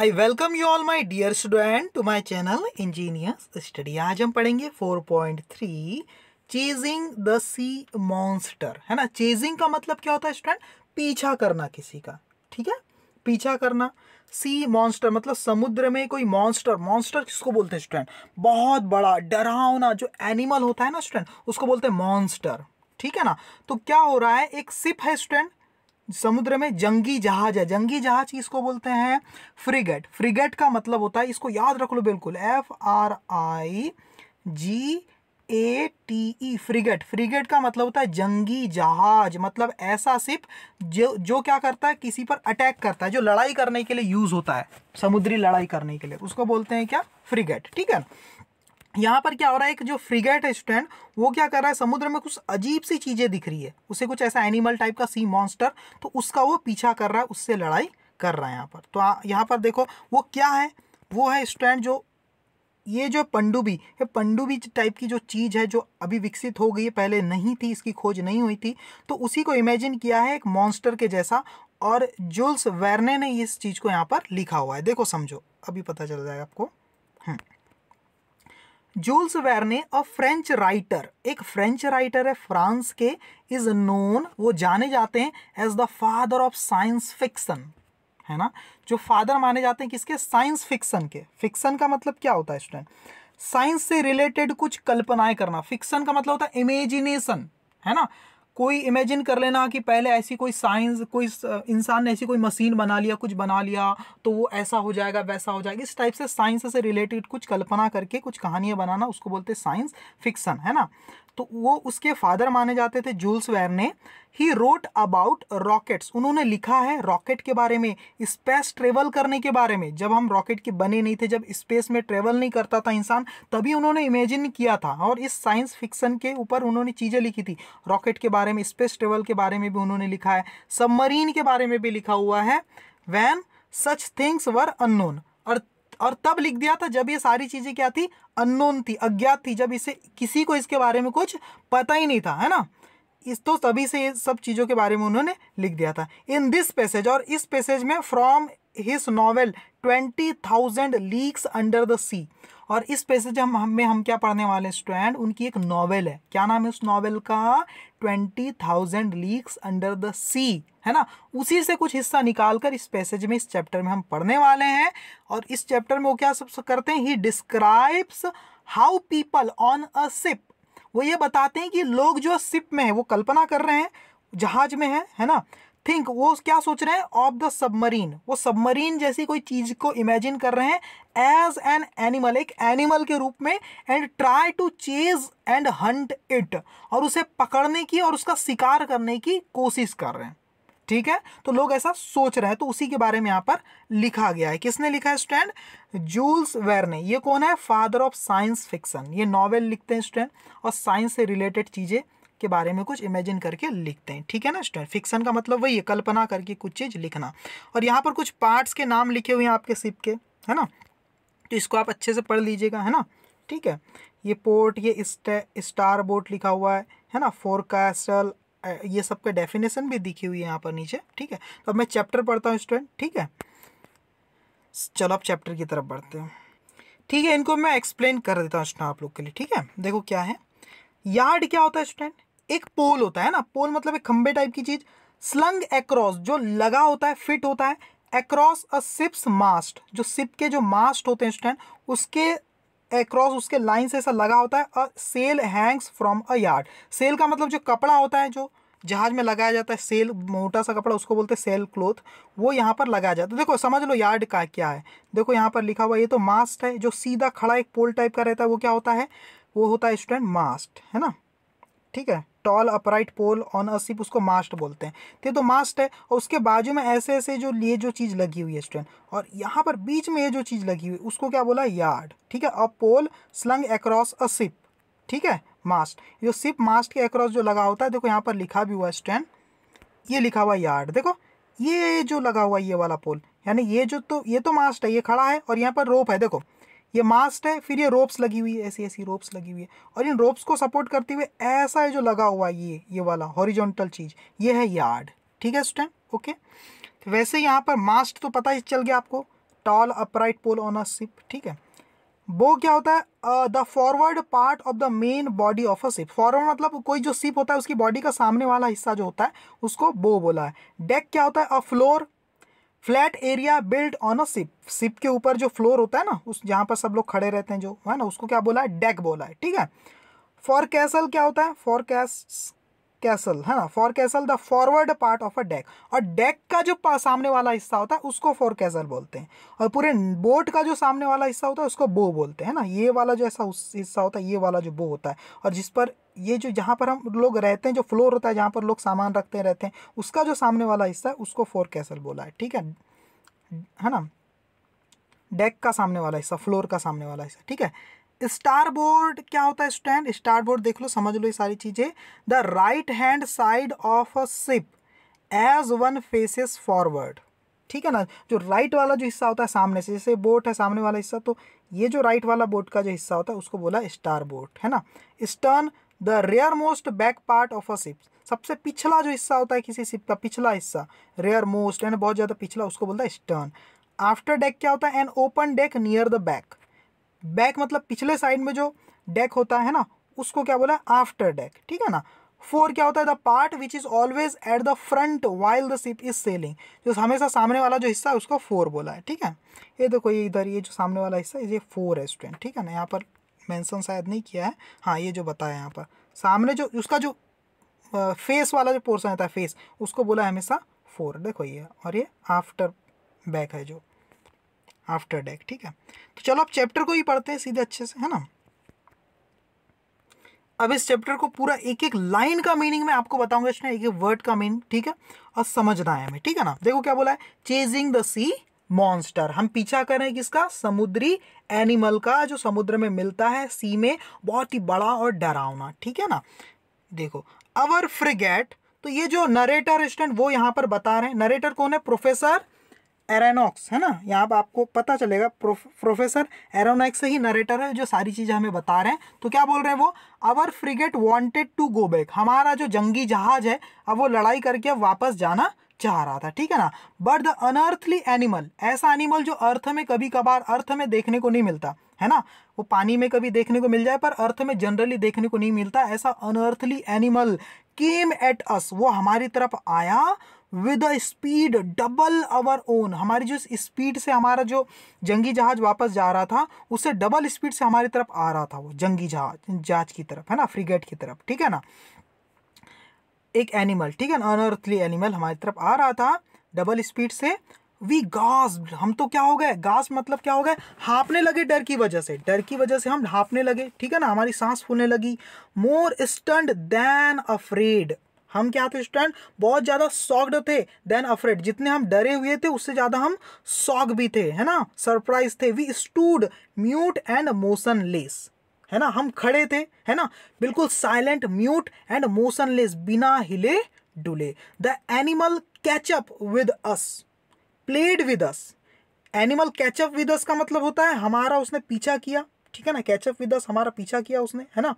I welcome you all my dear student to my channel engineers study आज हम पढ़ेंगे 4.3 chasing the sea monster है ना chasing का मतलब क्या होता है स्टूडेंट पीछा करना किसी का ठीक है पीछा करना सी मॉन्स्टर मतलब समुद्र में कोई मॉन्स्टर मॉन्स्टर किसको बोलते हैं स्टूडेंट बहुत बड़ा डरावना जो एनिमल होता है ना स्टूडेंट उसको बोलते हैं मॉन्स्टर ठीक है ना तो क्या हो रहा है एक सिप है स्टूडेंट समुद्र में जंगी जहाज है जंगी जहाज किसको बोलते हैं फ्रिगेट फ्रिगेट का मतलब होता है इसको याद रख लो बिल्कुल F R I G A T E frigate frigate का मतलब होता है जंगी जहाज मतलब ऐसा सिप जो जो क्या करता है किसी पर अटैक करता है जो लड़ाई करने के लिए यूज़ होता है समुद्री लड़ाई करने के लिए उसको बोलते हैं क्या फ्रिगेट ठीक है यहाँ पर क्या हो रहा है एक जो फ्रिगेट स्टैंड वो क्या कर रहा है समुद्र में कुछ अजीब सी चीज़ें दिख रही है उसे कुछ ऐसा एनिमल टाइप का सी मॉन्स्टर तो उसका वो पीछा कर रहा है उससे लड़ाई कर रहा है यहाँ पर तो यहाँ पर देखो वो क्या है वो है स्टैंड जो ये जो पंडुबी ये पंडुबी टाइप की जो चीज़ है जो अभी विकसित हो गई है पहले नहीं थी इसकी खोज नहीं हुई थी तो उसी को इमेजिन किया है एक मॉन्स्टर के जैसा और जुल्स वेरने ने इस चीज़ को यहाँ पर लिखा हुआ है देखो समझो अभी पता चल जाएगा आपको hmm Jules Verne a French writer एक फ्रेंच राइटर है फ्रांस के इज नोन वो जाने जाते हैं as the father of science fiction है ना जो फादर माने जाते हैं किसके साइंस फिक्सन के फिक्सन का मतलब क्या होता है स्टूडेंट साइंस से रिलेटेड कुछ कल्पनाएं करना फिक्सन का मतलब होता है इमेजिनेशन है ना कोई इमेजिन कर लेना कि पहले ऐसी कोई साइंस कोई इंसान ने ऐसी कोई मशीन बना लिया कुछ बना लिया तो वो ऐसा हो जाएगा वैसा हो जाएगा इस टाइप से साइंस से रिलेटेड कुछ कल्पना करके कुछ कहानियाँ बनाना उसको बोलते हैं साइंस फिक्सन है ना तो वो उसके फादर माने जाते थे जूल्स वैर ने ही रोट अबाउट रॉकेट्स उन्होंने लिखा है रॉकेट के बारे में स्पेस ट्रेवल करने के बारे में जब हम रॉकेट के बने नहीं थे जब स्पेस में ट्रेवल नहीं करता था इंसान तभी उन्होंने इमेजिन किया था और इस साइंस फिक्सन के ऊपर उन्होंने चीज़ें लिखी थी रॉकेट के बारे में स्पेस ट्रेवल के बारे में भी उन्होंने लिखा है सबमरीन के बारे में भी लिखा हुआ है when such things were unknown और और तब लिख दिया था जब ये सारी चीज़ें क्या थी अननोन थी अज्ञात थी जब इसे किसी को इसके बारे में कुछ पता ही नहीं था है ना इस तो तभी से ये सब चीज़ों के बारे में उन्होंने लिख दिया था इन दिस पैसेज और इस पैसेज में from his novel twenty thousand leagues under the sea और इस पैसेज हम में हम क्या पढ़ने वाले स्टूडेंट उनकी एक नॉवेल है क्या नाम है उस नॉवेल का twenty thousand leagues under the sea है ना उसी से कुछ हिस्सा निकाल कर इस पैसेज में इस चैप्टर में हम पढ़ने वाले हैं और इस चैप्टर में वो क्या सब करते हैं he describes how people on a ship वो ये बताते हैं कि लोग जो सिप में है वो कल्पना कर रहे हैं जहाज में है है ना थिंक वो क्या सोच रहे हैं ऑफ द सबमरीन वो सबमरीन जैसी कोई चीज़ को इमेजिन कर रहे हैं एज एन एनिमल एक एनिमल के रूप में and try to chase and hunt it और उसे पकड़ने की और उसका शिकार करने की कोशिश कर रहे हैं ठीक है तो लोग ऐसा सोच रहे हैं तो उसी के बारे में यहाँ पर लिखा गया है किसने लिखा है स्टैंड जूल्स वेरने ये कौन है फादर ऑफ साइंस फिक्सन ये नॉवेल लिखते हैं स्टैंड और साइंस से रिलेटेड चीज़ें के बारे में कुछ इमेजिन करके लिखते हैं ठीक है ना स्टैंड फिक्सन का मतलब वही है कल्पना करके कुछ चीज़ लिखना और यहाँ पर कुछ पार्ट्स के नाम लिखे हुए हैं आपके सिप के है ना तो इसको आप अच्छे से पढ़ लीजिएगा है ना ठीक है ये पोर्ट ये स्टार बोर्ड लिखा हुआ है है ना फोरकास्टल ये सब का डेफिनेशन भी दिखी हुई है यहाँ पर नीचे ठीक है तो अब मैं चैप्टर पढ़ता हूँ स्टूडेंट ठीक है चलो अब चैप्टर की तरफ बढ़ते हैं ठीक है इनको मैं एक्सप्लेन कर देता हूँ स्टूडेंट आप लोग के लिए ठीक है देखो क्या है यार्ड क्या होता है स्टूडेंट एक पोल होता है ना पोल मतलब एक खंबे टाइप की चीज स्लंग एक्रॉस जो लगा होता है फिट होता है एक्रॉस अ सिप्स मास्ट जो सिप के जो मास्ट होते हैं स्टूडेंट उसके अक्रॉस उसके लाइन से ऐसा लगा होता है a sail hangs from a yard sail का मतलब जो कपड़ा होता है जो जहाज में लगाया जाता है सेल मोटा सा कपड़ा उसको बोलते हैं सेल क्लोथ वो यहाँ पर लगाया जाता है तो देखो समझ लो यार्ड का क्या है देखो यहाँ पर लिखा हुआ ये तो मास्ट है जो सीधा खड़ा एक पोल टाइप का रहता है वो क्या होता है वो होता है स्टूडेंट मास्ट है ना ठीक है tall upright pole on a उसको मास्ट बोलते हैं तो ये तो मास्ट है और उसके बाजू में ऐसे ऐसे जो लिए जो चीज़ लगी हुई है स्टूडेंट और यहाँ पर बीच में ये जो चीज़ लगी हुई उसको क्या बोला यार्ड ठीक है a pole slung across a ship ठीक है मास्ट जो सिप मास्ट के अक्रॉस जो लगा होता है देखो यहाँ पर लिखा भी हुआ है स्टैंड ये लिखा हुआ यार्ड देखो ये जो लगा हुआ ये वाला पोल यानी ये जो तो ये तो मास्ट है ये खड़ा है और यहाँ पर रोप है देखो ये मास्ट है फिर ये रोप्स लगी हुई है ऐसी ऐसी रोप्स लगी हुई है और इन रोप्स को सपोर्ट करते हुए ऐसा है जो लगा हुआ है ये ये वाला हॉरिजॉन्टल चीज़ ये है यार्ड ठीक है स्टैंड ओके तो वैसे यहाँ पर मास्ट तो पता ही चल गया आपको tall upright pole on a ship ठीक है वो क्या होता है the forward part of the main body of a ship forward मतलब कोई जो सिप होता है उसकी बॉडी का सामने वाला हिस्सा जो होता है उसको बो बोला है डेक क्या होता है a floor flat area build on a ship ship के ऊपर जो फ्लोर होता है ना उस जहाँ पर सब लोग खड़े रहते हैं जो है ना उसको क्या बोला है डेक बोला है ठीक है फॉर कैसल क्या होता है फॉर कैस कैसल है ना forecastle the forward part of a deck और डेक का जो सामने वाला हिस्सा होता है उसको फॉर कैसल बोलते हैं और पूरे बोट का जो सामने वाला हिस्सा होता है उसको बो बोलते हैं ना ये वाला जो ऐसा हिस्सा होता है ये वाला जो बो होता है और जिस पर ये जो जहाँ पर हम लोग रहते हैं जो फ्लोर होता है जहाँ पर लोग सामान रखते हैं रहते हैं उसका जो सामने वाला हिस्सा है उसको फोर कैसल बोला है ठीक है है ना डेक का सामने वाला हिस्सा फ्लोर का सामने वाला हिस्सा ठीक है स्टार बोर्ड क्या होता है स्टैंड स्टार बोर्ड देख लो समझ लो ये सारी चीज़ें the right hand side of a ship as one faces forward ठीक है ना जो राइट वाला जो हिस्सा होता है सामने से जैसे बोट है सामने वाला हिस्सा तो ये जो राइट वाला बोट का जो हिस्सा होता है उसको बोला स्टार बोट है ना stern the rear most back part of a ship सबसे पिछला जो हिस्सा होता है किसी शिप का पिछला हिस्सा रेयर मोस्ट यानी बहुत ज़्यादा पिछला उसको बोलता है स्टर्न आफ्टर डेक क्या होता है an open deck near the back back मतलब पिछले साइड में जो डेक होता है ना उसको क्या बोला आफ्टर डेक ठीक है ना फोर क्या होता है the part which is always at the front while the ship is sailing जो हमेशा सामने वाला जो हिस्सा है उसको फोर बोला है ठीक है ये देखो ये इधर ये जो सामने वाला हिस्सा है ये फोर है स्टूडेंट ठीक है ना यहाँ पर मेंशन शायद नहीं किया है हाँ ये जो बताया यहाँ पर सामने जो उसका जो फेस वाला जो पोर्सन रहता है फेस उसको बोला है हमेशा फोर देखो ये और ये आफ्टर बैक है जो आफ्टर डेक ठीक है तो चलो आप चैप्टर को ही पढ़ते हैं सीधे अच्छे से है ना अब इस चैप्टर को पूरा एक एक लाइन का मीनिंग मैं आपको बताऊंगा इसमें एक एक वर्ड का मीनिंग ठीक है और समझना है हमें ठीक है ना देखो क्या बोला है चेजिंग द सी मॉन्स्टर हम पीछा कर रहे हैं किसका समुद्री एनिमल का जो समुद्र में मिलता है सी में बहुत ही बड़ा और डरावना ठीक है ना देखो अवर फ्रिगेट तो ये जो नरेटर स्टूडेंट वो यहाँ पर बता रहे हैं नरेटर कौन है प्रोफेसर एरानॉक्स है ना यहाँ पर आपको पता चलेगा प्रोफ, प्रोफेसर एरोनॉक्स ही नरेटर है जो सारी चीज़ें हमें बता रहे हैं तो क्या बोल रहे हैं वो our frigate wanted to go back हमारा जो जंगी जहाज है अब वो लड़ाई करके अब वापस जाना चाह रहा था ठीक है ना बट द अनअर्थली एनिमल ऐसा एनिमल जो अर्थ में कभी कभार अर्थ में देखने को नहीं मिलता है ना वो पानी में कभी देखने को मिल जाए पर अर्थ में जनरली देखने को नहीं मिलता ऐसा unearthly animal came at us वो हमारी तरफ आया with a speed double our own हमारी जो स्पीड से हमारा जो जंगी जहाज वापस जा रहा था उससे डबल स्पीड से हमारी तरफ आ रहा था वो जंगी जहाज जहाज की तरफ है ना फ्रिगेट की तरफ ठीक है ना एक एनिमल ठीक है ना अनअर्थली एनिमल हमारी तरफ आ रहा था डबल स्पीड से वी गास हम तो क्या हो गए गास मतलब क्या हो गए हाँपने लगे डर की वजह से डर की वजह से हम हाँपने लगे ठीक है ना हमारी सांस फूलने लगी मोर स्टंड देन अफ्रेड हम क्या थे स्टूडेंट बहुत ज़्यादा सॉक्ड थे देन अफ्रेड जितने हम डरे हुए थे उससे ज़्यादा हम सॉक भी थे है ना सरप्राइज थे we stood mute and motionless है ना हम खड़े थे है ना बिल्कुल साइलेंट म्यूट एंड मोशनलेस बिना हिले डुले the animal catch up with us played with us animal catch up with us का मतलब होता है हमारा उसने पीछा किया ठीक है ना कैचअप विद अस हमारा पीछा किया उसने है ना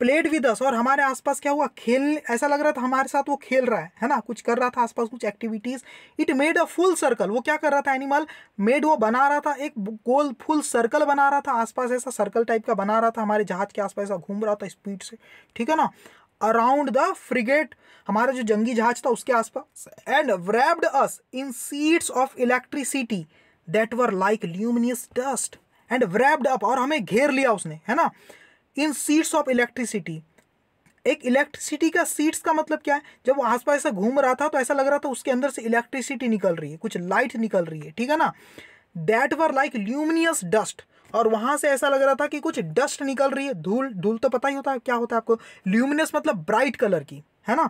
प्लेड विद अस और हमारे आसपास क्या हुआ खेल ऐसा लग रहा था हमारे साथ वो खेल रहा है है ना कुछ कर रहा था आसपास कुछ activities it made a full circle वो क्या कर रहा था एनिमल मेड वो बना रहा था एक गोल फुल सर्कल बना रहा था आसपास ऐसा सर्कल टाइप का बना रहा था हमारे जहाज के आसपास ऐसा घूम रहा था स्पीड से ठीक है ना अराउंड द फ्रिगेट हमारा जो जंगी जहाज था उसके आसपास and wrapped us in sheets of electricity that were like luminous dust and wrapped up और हमें घेर लिया उसने है ना इन सीड्स ऑफ इलेक्ट्रिसिटी एक इलेक्ट्रिसिटी का सीट्स का मतलब क्या है जब वो आसपास ऐसा घूम रहा था तो ऐसा लग रहा था उसके अंदर से इलेक्ट्रिसिटी निकल रही है कुछ लाइट निकल रही है ठीक है ना that were like luminous dust और वहां से ऐसा लग रहा था कि कुछ डस्ट निकल रही है धूल धूल तो पता ही होता है क्या होता है आपको ल्यूमिनियस मतलब ब्राइट कलर की है ना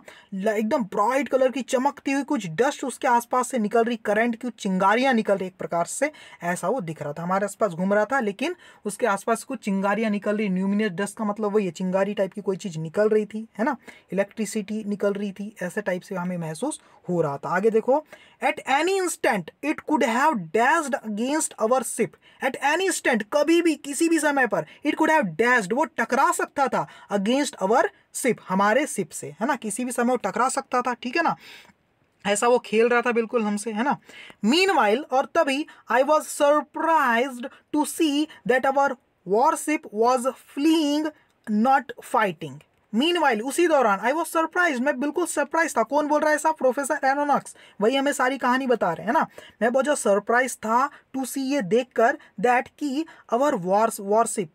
एकदम ब्राइट कलर की चमकती हुई कुछ डस्ट उसके आसपास से निकल रही करंट की चिंगारियां निकल रही एक प्रकार से ऐसा वो दिख रहा था हमारे आसपास घूम रहा था लेकिन उसके आसपास कुछ चिंगारियां निकल रही न्यूमिनियस डस्ट का मतलब वही है चिंगारी टाइप की कोई चीज़ निकल रही थी है ना इलेक्ट्रिसिटी निकल रही थी ऐसे टाइप से हमें महसूस हो रहा था आगे देखो at any instant it could have dashed against our ship at any instant कभी भी किसी भी समय पर इट कुड हैव डैश्ड वो टकरा सकता था अगेंस्ट अवर सिप हमारे सिप से है ना किसी भी समय वो टकरा सकता था ठीक है ना ऐसा वो खेल रहा था बिल्कुल हमसे है ना मीन वाइल और तभी I was surprised to see that our warship was fleeing not fighting meanwhile उसी दौरान आई वॉज सरप्राइज मैं बिल्कुल सरप्राइज था कौन बोल रहा है ऐसा प्रोफेसर एनोनॉक्स वही हमें सारी कहानी बता रहे हैं ना मैं बहुत जो सरप्राइज था टू सी ये देखकर कर दैट की अवर वॉर वॉरशिप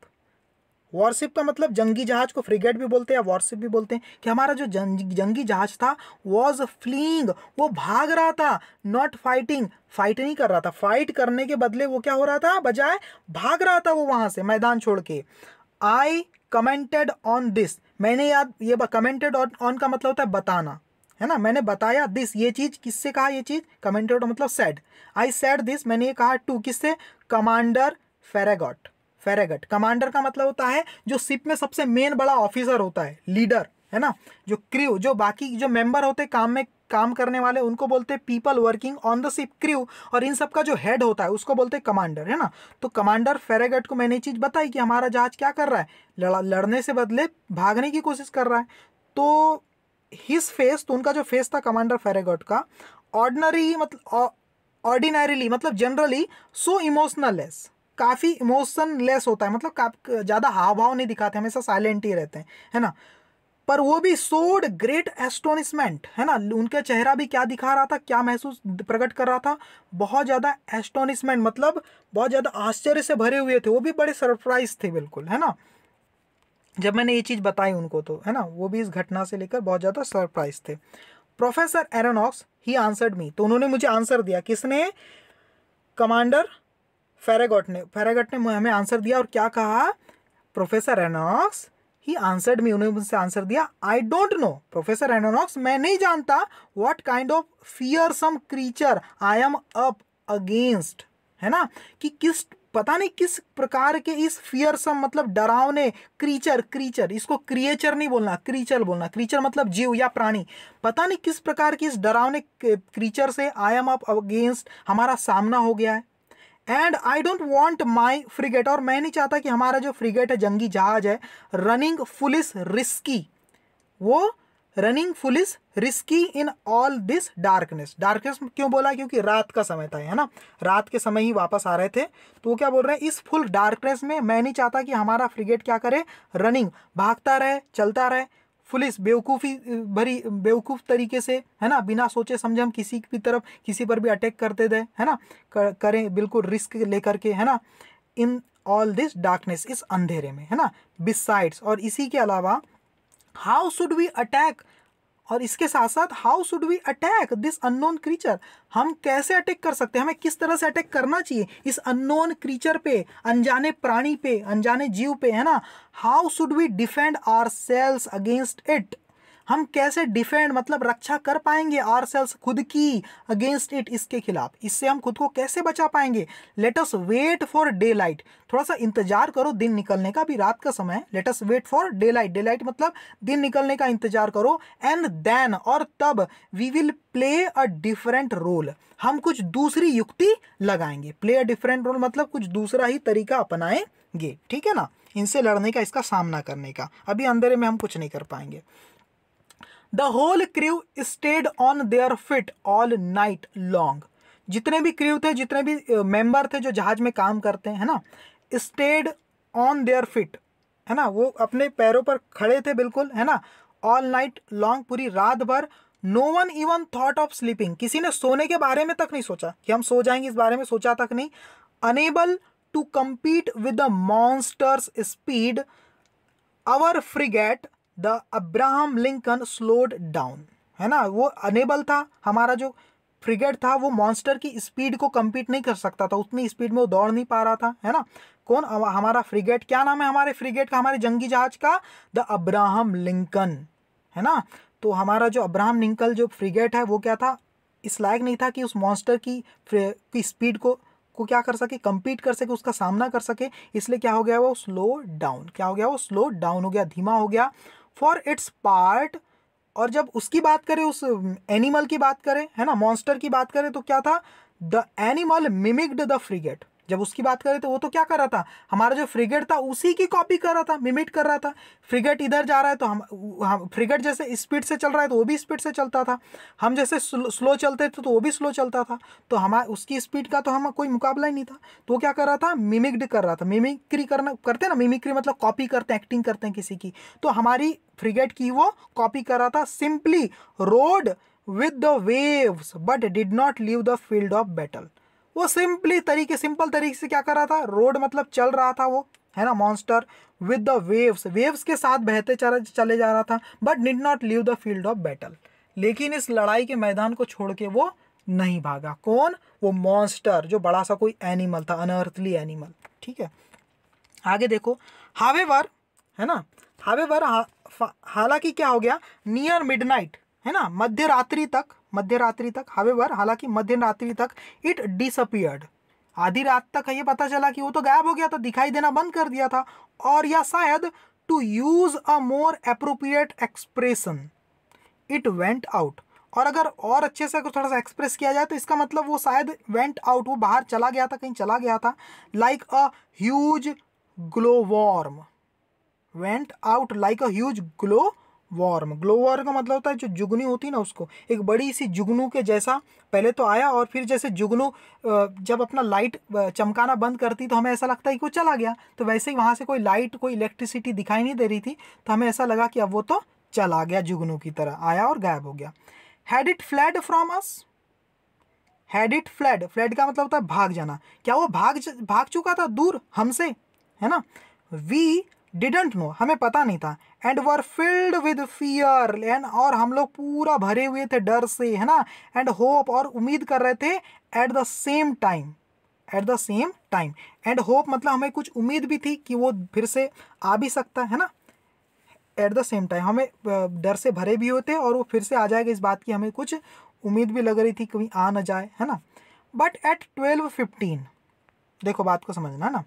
वॉरशिप का मतलब जंगी जहाज को फ्रिगेट भी बोलते हैं वॉरशिप भी बोलते हैं कि हमारा जो जंगी जहाज था वॉज फ्लिंग वो भाग रहा था नॉट फाइटिंग फाइट नहीं कर रहा था फाइट करने के बदले वो क्या हो रहा था बजाय भाग रहा था वो वहाँ से मैदान छोड़ के आई कमेंटेड ऑन दिस मैंने याद ये कमेंटेड ऑन का मतलब होता है बताना है ना मैंने बताया दिस ये चीज़ किससे कहा ये चीज़ कमेंटेड मतलब सैड आई सैड दिस मैंने ये कहा टू किससे कमांडर फेरेगॉट फेरेगट कमांडर का मतलब होता है जो शिप में सबसे मेन बड़ा ऑफिसर होता है लीडर है ना जो क्रू जो बाकी जो मेंबर होते काम में काम करने वाले उनको बोलते हैं people working on the ship crew और इन सब का जो हेड होता है उसको बोलते हैं कमांडर है ना तो कमांडर फेरेगट को मैंने चीज़ बताई कि हमारा जहाज क्या कर रहा है लड़ा लड़ने से बदले भागने की कोशिश कर रहा है तो हिज फेस तो उनका जो फेस था कमांडर फेरेगट का ऑर्डनरी मतलब ऑर्डिनरीली मतलब जनरली सो इमोशनल लेस काफ़ी इमोशन लेस होता है मतलब ज़्यादा हाव भाव नहीं दिखाते हमेशा साइलेंट ही रहते हैं है ना पर वो भी सोड ग्रेट एस्टोनिशमेंट है ना उनका चेहरा भी क्या दिखा रहा था क्या महसूस प्रकट कर रहा था बहुत ज़्यादा एस्टोनिशमेंट मतलब बहुत ज़्यादा आश्चर्य से भरे हुए थे वो भी बड़े सरप्राइज थे बिल्कुल है ना जब मैंने ये चीज़ बताई उनको तो है ना वो भी इस घटना से लेकर बहुत ज़्यादा सरप्राइज थे प्रोफेसर एरोनॉक्स ही आंसर्ड मी तो उन्होंने मुझे आंसर दिया किसने कमांडर फेरागोट ने फेरागॉट ने हमें आंसर दिया और क्या कहा प्रोफेसर एनोनॉक्स ही आंसर्ड मी उन्होंने मुझसे आंसर दिया I don't know professor Aronnax मैं नहीं जानता what kind of fear some creature I am up against है ना कि किस पता नहीं किस प्रकार के इस फियर सम मतलब डरावने क्रीचर क्रीचर इसको क्रिएचर नहीं बोलना क्रीचर बोलना क्रीचर मतलब जीव या प्राणी पता नहीं किस प्रकार की इस डरावने क्रीचर से आई एम अप अगेंस्ट हमारा सामना हो गया है and I don't want my frigate और मैं नहीं चाहता कि हमारा जो फ्रिगेट है जंगी जहाज है रनिंग फुलिस रिस्की वो running foolish risky in all this darkness darkness क्यों बोला क्योंकि रात का समय था है ना रात के समय ही वापस आ रहे थे तो वो क्या बोल रहे हैं इस फुल डार्कनेस में मैं नहीं चाहता कि हमारा फ्रिगेट क्या करे रनिंग भागता रहे चलता रहे फुलिस बेवकूफ़ी भरी बेवकूफ़ तरीके से है ना बिना सोचे समझे हम किसी की तरफ किसी पर भी अटैक करते दें है ना कर, करें बिल्कुल रिस्क लेकर के है ना इन ऑल दिस डार्कनेस इस अंधेरे में है ना बिसाइड्स और इसी के अलावा हाउ शुड वी अटैक और इसके साथ साथ how should we attack this unknown creature हम कैसे अटैक कर सकते हैं हमें किस तरह से अटैक करना चाहिए इस अननोन क्रीचर पे अनजाने प्राणी पे अनजाने जीव पे है ना how should we defend ourselves against it हम कैसे डिफेंड मतलब रक्षा कर पाएंगे आर सेल्स खुद की अगेंस्ट इट इसके खिलाफ इससे हम खुद को कैसे बचा पाएंगे let's wait for daylight थोड़ा सा इंतजार करो दिन निकलने का भी रात का समय है let's wait for daylight daylight मतलब दिन निकलने का इंतजार करो एंड देन और तब we will play a different role हम कुछ दूसरी युक्ति लगाएंगे प्ले अ डिफरेंट रोल मतलब कुछ दूसरा ही तरीका अपनाएंगे ठीक है ना इनसे लड़ने का इसका सामना करने का अभी अंदर में हम कुछ नहीं कर पाएंगे the whole crew stayed on their feet all night long जितने भी क्रू थे जितने भी मेंबर थे जो जहाज में काम करते हैं ना स्टेड ऑन देयर फिट है ना वो अपने पैरों पर खड़े थे बिल्कुल है ना ऑल नाइट लॉन्ग पूरी रात भर no one even thought of sleeping किसी ने सोने के बारे में तक नहीं सोचा कि हम सो जाएंगे इस बारे में सोचा तक नहीं unable to compete with the monster's speed our frigate the Abraham Lincoln slowed down है ना वो अनेबल था हमारा जो फ्रिगेट था वो मॉन्स्टर की स्पीड को कम्पीट नहीं कर सकता था उतनी स्पीड में वो दौड़ नहीं पा रहा था है ना कौन हमारा फ्रिगेट क्या नाम है हमारे फ्रिगेट का हमारे जंगी जहाज का द अब्राहम लिंकन है ना तो हमारा जो अब्राहम लिंकन जो फ्रिगेट है वो क्या था इस लायक नहीं था कि उस मॉन्स्टर की की स्पीड को को क्या कर सके कम्पीट कर सके उसका सामना कर सके इसलिए क्या हो गया वो स्लो डाउन क्या हो गया वो स्लो डाउन हो गया धीमा हो गया फॉर इट्स पार्ट और जब उसकी बात करें उस एनिमल की बात करें है ना मॉन्स्टर की बात करें तो क्या था the animal mimicked the frigate जब उसकी बात करें तो वो तो क्या कर रहा था हमारा जो फ्रिगेट था उसी की कॉपी कर रहा था मिमिट कर रहा था फ्रिगेट इधर जा रहा है तो हम हम फ्रिगेट जैसे स्पीड से चल रहा है तो वो भी स्पीड से चलता था हम जैसे स्लो चलते थे तो वो भी स्लो चलता था तो हमारा उसकी स्पीड का तो हम कोई मुकाबला ही नहीं था तो वो क्या कर रहा था मिमिक्ड कर रहा था मिमिक्री करना करते ना मिमिक्री मतलब कॉपी करते हैं एक्टिंग करते हैं किसी की तो हमारी फ्रिगेट की वो कॉपी कर रहा था simply rode with the waves but did not leave the field of battle वो सिंपली तरीके सिंपल तरीके से क्या कर रहा था रोड मतलब चल रहा था वो है ना monster with the waves waves के साथ बहते चले जा रहा था but did not leave the field of battle लेकिन इस लड़ाई के मैदान को छोड़ के वो नहीं भागा कौन वो मॉन्स्टर जो बड़ा सा कोई एनिमल था अनअर्थली एनिमल ठीक है आगे देखो हावेवर है ना हावेवर हालांकि क्या हो गया नियर मिडनाइट है ना मध्य रात्रि तक मध्य रात्रि तक हावेवर हालांकि मध्य रात्रि तक इट डिसअपियर्ड आधी रात तक ये पता चला कि वो तो गायब हो गया था तो दिखाई देना बंद कर दिया था और या शायद to use a more appropriate expression it went out और अगर और अच्छे से अगर थोड़ा सा एक्सप्रेस किया जाए तो इसका मतलब वो शायद वेंट आउट वो बाहर चला गया था कहीं चला गया था like a huge glowworm went out like a huge glowworm glowworm का मतलब होता है जो जुगनू होती है ना उसको एक बड़ी सी जुगनू के जैसा पहले तो आया और फिर जैसे जुगनू जब अपना लाइट चमकाना बंद करती तो हमें ऐसा लगता है कि वो चला गया तो वैसे ही वहाँ से कोई लाइट कोई इलेक्ट्रिसिटी दिखाई नहीं दे रही थी तो हमें ऐसा लगा कि अब वो तो चला गया जुगनू की तरह आया और गायब हो गया had it fled from us had it fled fled का मतलब होता है भाग जाना क्या वो भाग भाग चुका था दूर हमसे है ना वी डिडेंट नो हमें पता नहीं था and were filled with fear and और हम लोग पूरा भरे हुए थे डर से है ना एंड होप और उम्मीद कर रहे थे at the same time at the same time and hope मतलब हमें कुछ उम्मीद भी थी कि वो फिर से आ भी सकता है ना एट द सेम टाइम हमें डर से भरे भी होते और वो फिर से आ जाएगा इस बात की हमें कुछ उम्मीद भी लग रही थी कभी आ ना जाए है ना बट एट ट्वेल्व फिफ्टीन देखो बात को समझना ना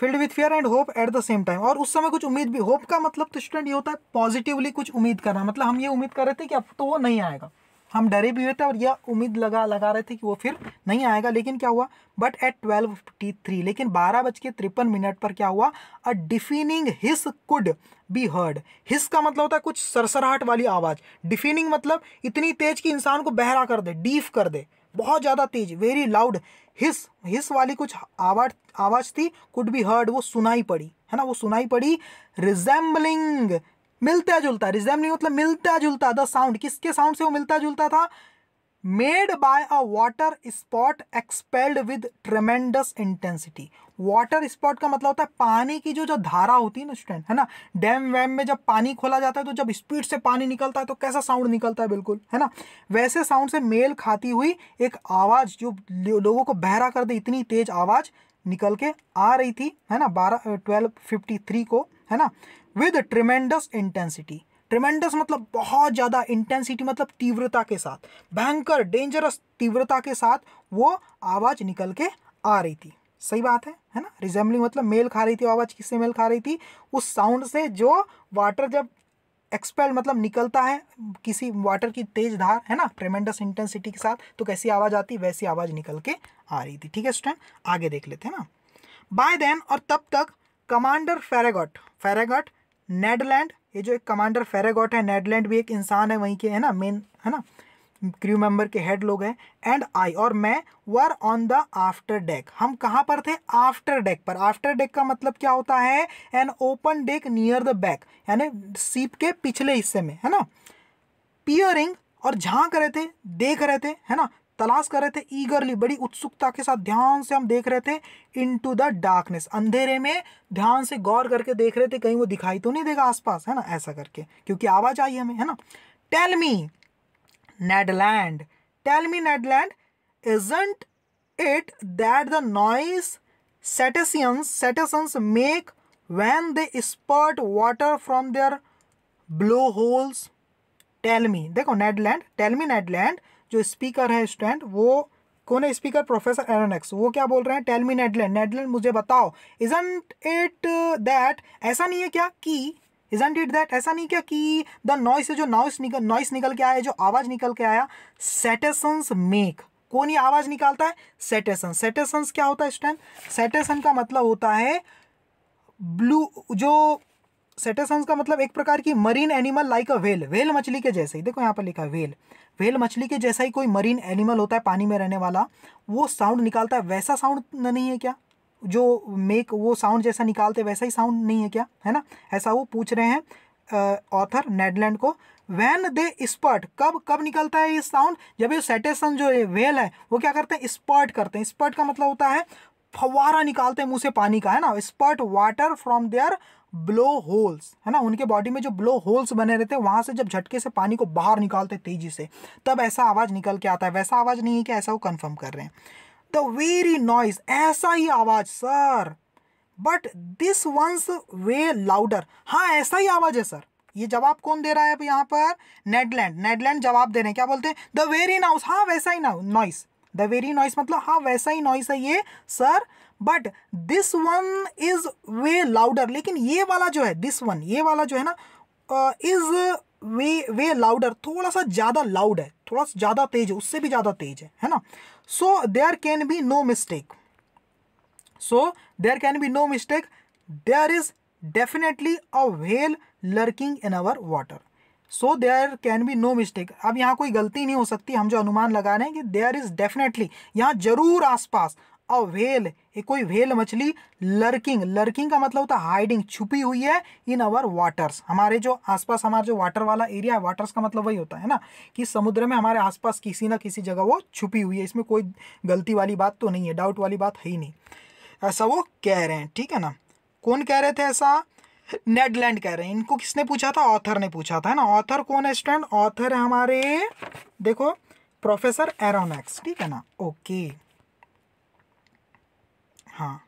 filled with fear and hope at the same time और उस समय कुछ उम्मीद भी होप का मतलब तो स्टूडेंट ये होता है पॉजिटिवली कुछ उम्मीद करना मतलब हम ये उम्मीद कर रहे थे कि अब तो वो नहीं आएगा हम डरे भी हुए थे और यह उम्मीद लगा लगा रहे थे कि वो फिर नहीं आएगा लेकिन क्या हुआ but at twelve fifty three लेकिन बारह बज के तिरपन मिनट पर क्या हुआ a deafening hiss could be heard hiss का मतलब होता है कुछ सरसराहट वाली आवाज़ डिफिनिंग मतलब इतनी तेज कि इंसान को बहरा कर दे डीफ कर दे बहुत ज़्यादा तेज वेरी लाउड हिस हिस वाली कुछ आवाज आवाज़ थी कुड बी हर्ड वो सुनाई पड़ी है ना वो सुनाई पड़ी रिजेंबलिंग मिलता जुलता रिजेंबलिंग मतलब मिलता जुलता द साउंड किसके साउंड से वो मिलता जुलता था made by a water spout expelled with tremendous intensity water spout का मतलब होता है पानी की जो जो धारा होती है ना स्टूडेंट है ना डैम वैम में जब पानी खोला जाता है तो जब स्पीड से पानी निकलता है तो कैसा साउंड निकलता है बिल्कुल है ना वैसे साउंड से मेल खाती हुई एक आवाज़ जो लोगों को बहरा कर दे इतनी तेज आवाज़ निकल के आ रही थी है ना बारह ट्वेल्व फिफ्टी थ्री को है ना विद ट्रिमेंडस इंटेंसिटी ट्रिमेंडस मतलब बहुत ज़्यादा इंटेंसिटी मतलब तीव्रता के साथ भयंकर डेंजरस तीव्रता के साथ वो आवाज़ निकल के आ रही थी सही बात है है ना रिजेम्बलिंग मतलब मेल खा रही थी आवाज़ किससे मेल खा रही थी उस साउंड से जो वाटर जब एक्सपेल मतलब निकलता है किसी वाटर की तेज धार है ना ट्रेमेंडस इंटेंसिटी के साथ तो कैसी आवाज़ आती वैसी आवाज़ निकल के आ रही थी ठीक है स्टूडेंट आगे देख लेते हैं ना बाय देन और तब तक कमांडर फेरेगट फेरेगट नेडलैंड ये जो एक कमांडर फेरेगॉट है नेडलैंड भी एक इंसान है वहीं के है ना मेन है ना क्रू मेंबर के हेड लोग हैं एंड आई और मैं were on the after deck हम कहाँ पर थे आफ्टर डेक पर आफ्टर डेक का मतलब क्या होता है an open deck near the back यानी सीप के पिछले हिस्से में है ना पियरिंग और झांक रहे थे देख रहे थे है ना तलाश कर रहे थे ईगरली बड़ी उत्सुकता के साथ ध्यान से हम देख रहे थे इन टू द डार्कनेस अंधेरे में ध्यान से गौर करके देख रहे थे कहीं वो दिखाई तो नहीं देगा आसपास है ना ऐसा करके क्योंकि आवाज़ आई हमें है ना tell me Ned Land tell me Ned Land isn't it that the noise cetaceans cetaceans make when they spurt water from their blowholes tell me देखो नेडलैंड टेल मी नेडलैंड जो स्पीकर है स्टैंड वो कौन है स्पीकर प्रोफेसर एक्स वो क्या बोल रहे हैं टेल मी नेडलैंड नेडलैंड मुझे बताओ इजेंट इट दैट ऐसा नहीं है क्या कि इजेंट इट दैट ऐसा नहीं क्या कि द नॉइस से जो नॉइस निकल नॉइस निकल के आया जो आवाज़ निकल के आया सेटेसन्स मेक कौन ये आवाज़ निकालता है सेटेसन सेटेसन्स क्या होता है स्टैंड सेटेसन का मतलब होता है ब्लू जो सेटेसंस का मतलब एक प्रकार की marine animal like a whale whale मछली के जैसे ही देखो यहाँ पर लिखा है वेल वेल मछली के जैसा ही कोई मरीन एनिमल होता है पानी में रहने वाला वो साउंड निकालता है वैसा साउंड नहीं है क्या जो मेक वो साउंड जैसा निकालते वैसा ही साउंड नहीं है क्या है ना ऐसा वो पूछ रहे हैं ऑथर नेडलैंड को वैन दे स्पर्ट कब कब निकलता है ये साउंड जब ये सेटेसन जो ये वेल है वो क्या करते हैं स्पर्ट करते हैं स्पर्ट का मतलब होता है फवारा निकालते हैं मुँह से पानी का है ना spurt water from their blowholes है ना उनके बॉडी में जो ब्लो होल्स बने रहते हैं वहां से जब झटके से पानी को बाहर निकालते तेजी से तब ऐसा आवाज़ निकल के आता है वैसा आवाज़ नहीं है कि ऐसा वो कन्फर्म कर रहे हैं द वेरी नॉइज ऐसा ही आवाज़ sir but this one's way louder हाँ ऐसा ही आवाज़ है सर ये जवाब कौन दे रहा है अब यहाँ पर नेडलैंड नेडलैंड जवाब दे रहे हैं क्या बोलते हैं द वेरी नाउस हाँ वैसा ही नॉइस द वेरी नॉइस मतलब हाँ वैसा ही नॉइस है ये sir but this one is way louder लेकिन ये वाला जो है दिस वन ये वाला जो है ना इज वे वे लाउडर थोड़ा सा ज़्यादा लाउड है थोड़ा सा ज़्यादा तेज है उससे भी ज़्यादा तेज है है ना so there can be no mistake so there can be no mistake there is definitely a whale lurking in our water so there can be no mistake अब यहाँ कोई गलती नहीं हो सकती हम जो अनुमान लगा रहे हैं कि देयर इज डेफिनेटली यहाँ जरूर आसपास अ व्हेल ये कोई व्हेल मछली लर्किंग लर्किंग का मतलब होता है हाइडिंग छुपी हुई है इन अवर वाटर्स हमारे जो आसपास हमारा जो वाटर वाला एरिया है वाटर्स का मतलब वही होता है ना कि समुद्र में हमारे आसपास किसी ना किसी जगह वो छुपी हुई है इसमें कोई गलती वाली बात तो नहीं है डाउट वाली बात है ही नहीं ऐसा वो कह रहे हैं ठीक है ना कौन कह रहे थे ऐसा नेडलैंड कह रहे हैं इनको किसने पूछा था ऑथर ने पूछा था ना ऑथर कौन है स्टैंड ऑथर है हमारे देखो प्रोफेसर एरोनैक्स ठीक है ना ओके हाँ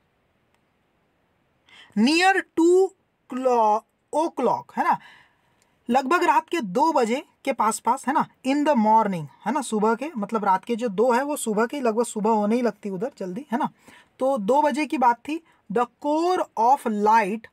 near two clock o'clock है ना लगभग रात के दो बजे के पास पास है ना इन द मॉर्निंग है ना सुबह के मतलब रात के जो दो है वो सुबह के लगभग सुबह होने ही लगती उधर जल्दी है ना तो दो बजे की बात थी the core of light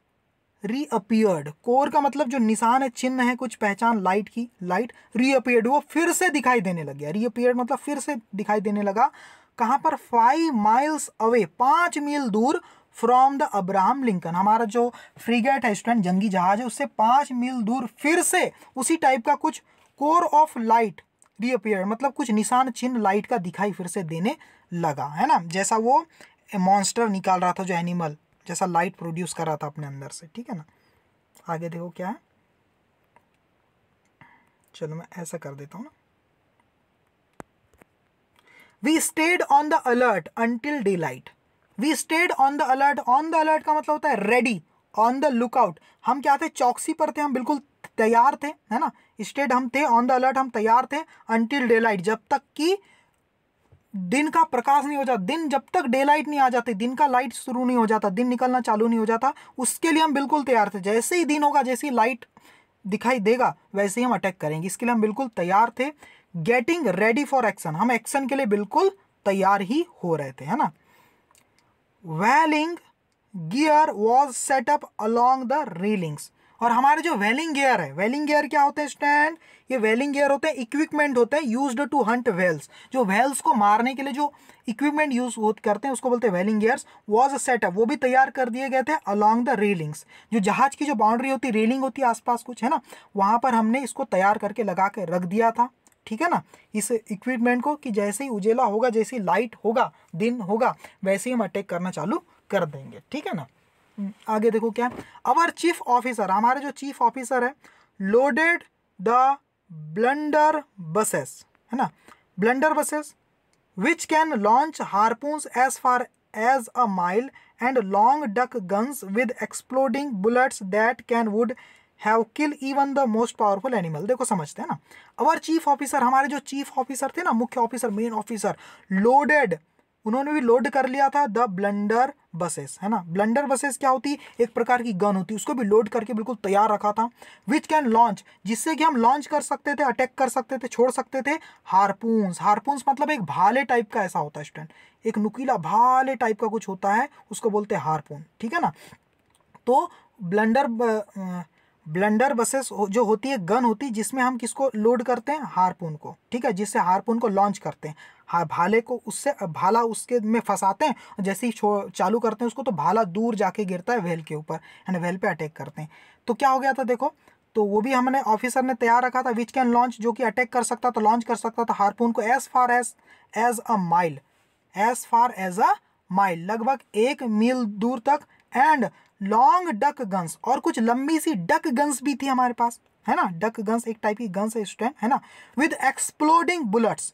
reappeared core का मतलब जो निशान है चिन्ह है कुछ पहचान लाइट की लाइट रीअपियर्ड वो फिर से दिखाई देने लग गया रीअपियर्ड मतलब फिर से दिखाई देने लगा कहाँ पर फाइव माइल्स अवे पाँच मील दूर फ्रॉम द अब्राहम लिंकन हमारा जो फ्रीगेट है स्टूडेंट जंगी जहाज है उससे पाँच मील दूर फिर से उसी टाइप का कुछ कोर ऑफ लाइट रीअपियर मतलब कुछ निशान चिन्ह लाइट का दिखाई फिर से देने लगा है ना जैसा वो मॉन्स्टर निकाल रहा था जो एनिमल जैसा लाइट प्रोड्यूस कर रहा था अपने अंदर से ठीक है ना आगे देखो क्या है चलो मैं ऐसा कर देता हूँ ना we stayed on the alert until daylight we stayed on the alert on the alert का मतलब होता है रेडी ऑन द लुकआउट हम क्या थे चौकसी पर थे हम बिल्कुल तैयार थे है ना स्टेड हम थे ऑन द अलर्ट हम तैयार थे अंटिल डे लाइट जब तक कि दिन का प्रकाश नहीं हो जाता दिन जब तक डे लाइट नहीं आ जाती दिन का लाइट शुरू नहीं हो जाता दिन निकलना चालू नहीं हो जाता उसके लिए हम बिल्कुल तैयार थे जैसे ही दिन होगा जैसे ही लाइट दिखाई देगा वैसे ही हम अटैक करेंगे इसके लिए हम बिल्कुल तैयार थे गेटिंग रेडी फॉर एक्शन हम एक्शन के लिए बिल्कुल तैयार ही हो रहे थे है ना whaling gear was set up along the railings और हमारे जो वेलिंग गियर है वेलिंग गियर क्या होते हैं स्टैंड ये वेलिंग गियर होते हैं इक्विपमेंट होते हैं यूज टू हंट वेल्स जो वेल्स को मारने के लिए जो इक्विपमेंट यूज करते हैं उसको बोलते हैं whaling gears was a setup वो भी तैयार कर दिए गए थे अलोंग द रेलिंग्स जो जहाज की जो बाउंड्री होती रेलिंग होती है आसपास कुछ है ना वहां पर हमने इसको तैयार करके लगा के रख दिया था ठीक है ना इस इक्विपमेंट को कि जैसे ही उजेला होगा जैसे ही लाइट होगा दिन होगा वैसे ही हम अटैक करना चालू कर देंगे ठीक है ना हम्म, आगे देखो क्या है अवर चीफ ऑफिसर हमारे जो चीफ ऑफिसर है लोडेड द ब्लंडर बसेस है ना blunderbusses which can launch harpoons as far as a mile and long duck guns with exploding bullets that can would have kill even the most powerful animal देखो समझते हैं ना अवर chief officer हमारे जो chief officer थे ना मुख्य officer main officer loaded उन्होंने भी लोड कर लिया था द ब्लंडर बसेस है ना ब्लंडर बसेस क्या होती एक प्रकार की गन होती उसको भी लोड करके बिल्कुल तैयार रखा था विच कैन लॉन्च जिससे कि हम लॉन्च कर सकते थे अटैक कर सकते थे छोड़ सकते थे हारपूंस हारपूंस मतलब एक भाले टाइप का ऐसा होता है स्टूडेंट एक नुकीला भाले टाइप का कुछ होता है उसको बोलते हैं हारपून ठीक है ना तो ब्लंडर ब्लेंडर बसेस जो होती है गन होती है जिसमें हम किसको लोड करते हैं हारपून को ठीक है जिससे हारपून को लॉन्च करते हैं हाँ भाले को उससे भाला उसके में फंसाते हैं जैसे ही चालू करते हैं उसको तो भाला दूर जाके गिरता है वेल के ऊपर एंड वेल पे अटैक करते हैं तो क्या हो गया था देखो तो वो भी हमने ऑफिसर ने तैयार रखा था विच कैन लॉन्च जो कि अटैक तो कर सकता था लॉन्च कर सकता था हारपून को as far as as a mile as far as a mile लगभग एक मील दूर तक एंड लॉन्ग डक गन्स और कुछ लंबी सी डक गन्स भी थी हमारे पास है ना डक गन्स एक टाइप की गन्स है इस टाइम है ना विद एक्सप्लोडिंग बुलेट्स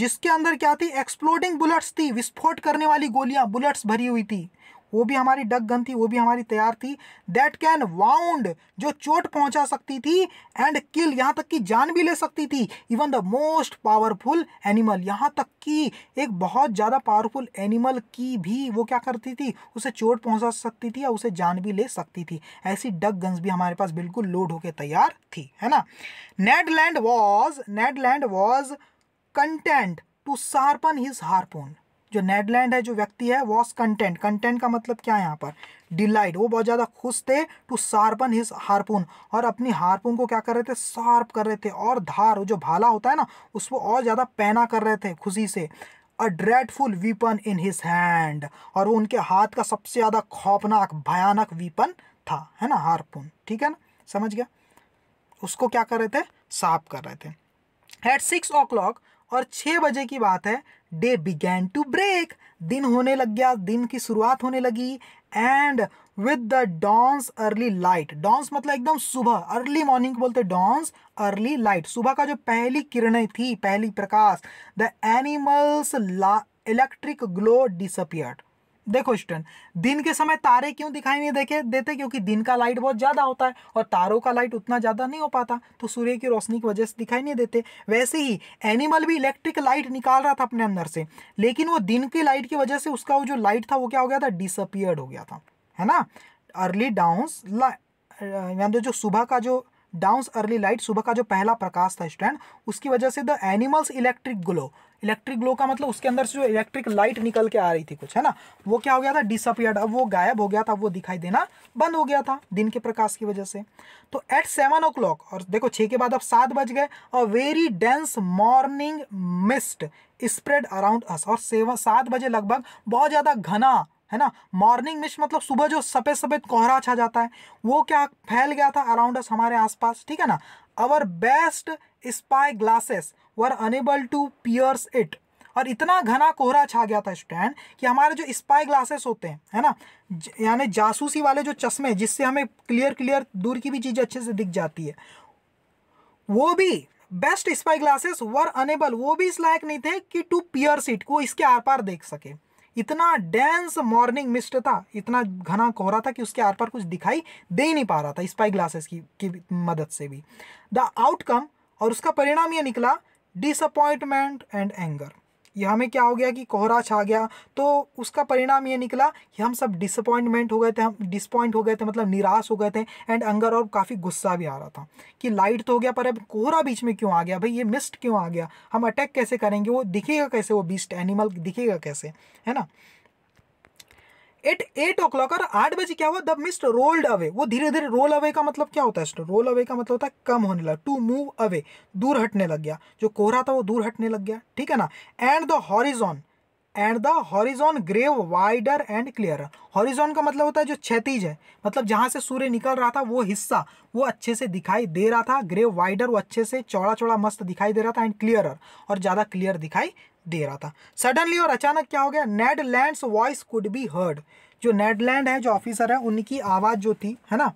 जिसके अंदर क्या थी एक्सप्लोडिंग बुलेट्स थी विस्फोट करने वाली गोलियां बुलेट्स भरी हुई थी वो भी हमारी डग गन थी वो भी हमारी तैयार थी दैट कैन वाउंड जो चोट पहुंचा सकती थी एंड किल यहाँ तक कि जान भी ले सकती थी even the most powerful animal यहाँ तक कि एक बहुत ज़्यादा पावरफुल एनिमल की भी वो क्या करती थी उसे चोट पहुंचा सकती थी या उसे जान भी ले सकती थी ऐसी डग गन्स भी हमारे पास बिल्कुल लोड होकर तैयार थी है ना Ned Land was Ned Land was content to sharpen his harpoon जो नेडलैंड है जो व्यक्ति है वॉस कंटेंट कंटेंट का मतलब क्या है यहाँ पर डिलाइट वो बहुत ज़्यादा खुश थे टू शार्पन हिज हारपून और अपनी हारपून को क्या कर रहे थे शार्प कर रहे थे और धार जो भाला होता है ना उसको और ज़्यादा पहना कर रहे थे खुशी से a dreadful weapon in his hand और वो उनके हाथ का सबसे ज़्यादा खौफनाक भयानक वीपन था है ना हारपून ठीक है ना समझ गया उसको क्या कर रहे थे साफ कर रहे थे एट सिक्स ओ क्लॉक और छः बजे की बात है डे बिगैन टू ब्रेक दिन होने लग गया दिन की शुरुआत होने लगी and with the dawn's early light dawn's मतलब एकदम सुबह अर्ली मॉर्निंग बोलते डॉन्स अर्ली लाइट सुबह का जो पहली किरणें थी पहली प्रकाश the animal's electric glow disappeared देखो स्टूडेंट दिन के समय तारे क्यों दिखाई नहीं देखे देते क्योंकि दिन का लाइट बहुत ज़्यादा होता है और तारों का लाइट उतना ज़्यादा नहीं हो पाता तो सूर्य की रोशनी की वजह से दिखाई नहीं देते वैसे ही एनिमल भी इलेक्ट्रिक लाइट निकाल रहा था अपने अंदर से लेकिन वो दिन की लाइट की वजह से उसका वो जो लाइट था वो क्या हो गया था डिसअपियर्ड हो गया था है ना अर्ली डाउंस लाइट जो सुबह का जो डाउंस अर्ली लाइट सुबह का जो पहला प्रकाश था स्टैंड उसकी वजह से the animal's electric glow electric glow का मतलब उसके अंदर से जो इलेक्ट्रिक लाइट निकल के आ रही थी कुछ है ना वो क्या हो गया था डिसअपियर्ड अब वो गायब हो गया था वो दिखाई देना बंद हो गया था दिन के प्रकाश की वजह से तो एट सेवन ओ और देखो छः के बाद अब सात बज गए और very dense morning mist spread around us और सेवन सात बजे लगभग बहुत ज़्यादा घना है ना मॉर्निंग मिस्ट मतलब सुबह जो सफ़ेद सफ़ेद कोहरा छा जाता है वो क्या फैल गया था अराउंड अस हमारे आसपास ठीक है ना our best spy glasses were unable to pierce it और इतना घना कोहरा छा गया था स्टैंड कि हमारे जो स्पाई ग्लासेस होते हैं है ना यानी जासूसी वाले जो चश्मे जिससे हमें क्लियर क्लियर दूर की भी चीज़ अच्छे से दिख जाती है वो भी best spy glasses were unable वो भी इस लायक नहीं थे कि टू पियर सीट को इसके आर पार देख सके इतना डेंस मॉर्निंग मिस्ट था इतना घना कोहरा था कि उसके आर पार कुछ दिखाई दे ही नहीं पा रहा था स्पाई ग्लासेस की, की मदद से भी द आउटकम और उसका परिणाम ये निकला डिसअपॉइंटमेंट एंड एंगर यह हमें क्या हो गया कि कोहरा छा गया तो उसका परिणाम ये निकला कि हम सब डिसअपॉइंटमेंट हो गए थे हम डिसपॉइंट हो गए थे मतलब निराश हो गए थे एंड अंगर और काफ़ी गुस्सा भी आ रहा था कि लाइट तो हो गया पर अब कोहरा बीच में क्यों आ गया भाई ये मिस्ट क्यों आ गया हम अटैक कैसे करेंगे वो दिखेगा कैसे वो बीस्ट एनिमल दिखेगा कैसे है ना एट एट ओ क्लॉक और आठ बजे क्या हुआ द मिस्ट रोल्ड अवे वो धीरे धीरे रोल अवे का मतलब क्या होता है रोल अवे का मतलब होता है कम होने लगा टू मूव अवे दूर हटने लग गया जो कोहरा था वो दूर हटने लग गया ठीक है ना and the horizon and the horizon grew wider and clear horizon का मतलब होता है जो क्षतिज है मतलब जहाँ से सूर्य निकल रहा था वो हिस्सा वो अच्छे से दिखाई दे रहा था ग्रेव वाइडर वो अच्छे से चौड़ा चौड़ा मस्त दिखाई दे रहा था एंड क्लियर और ज़्यादा क्लियर दिखाई दे रहा था सडनली और अचानक क्या हो गया Ned Land voice could be heard जो नेडलैंड है जो ऑफिसर है उनकी आवाज़ जो थी है ना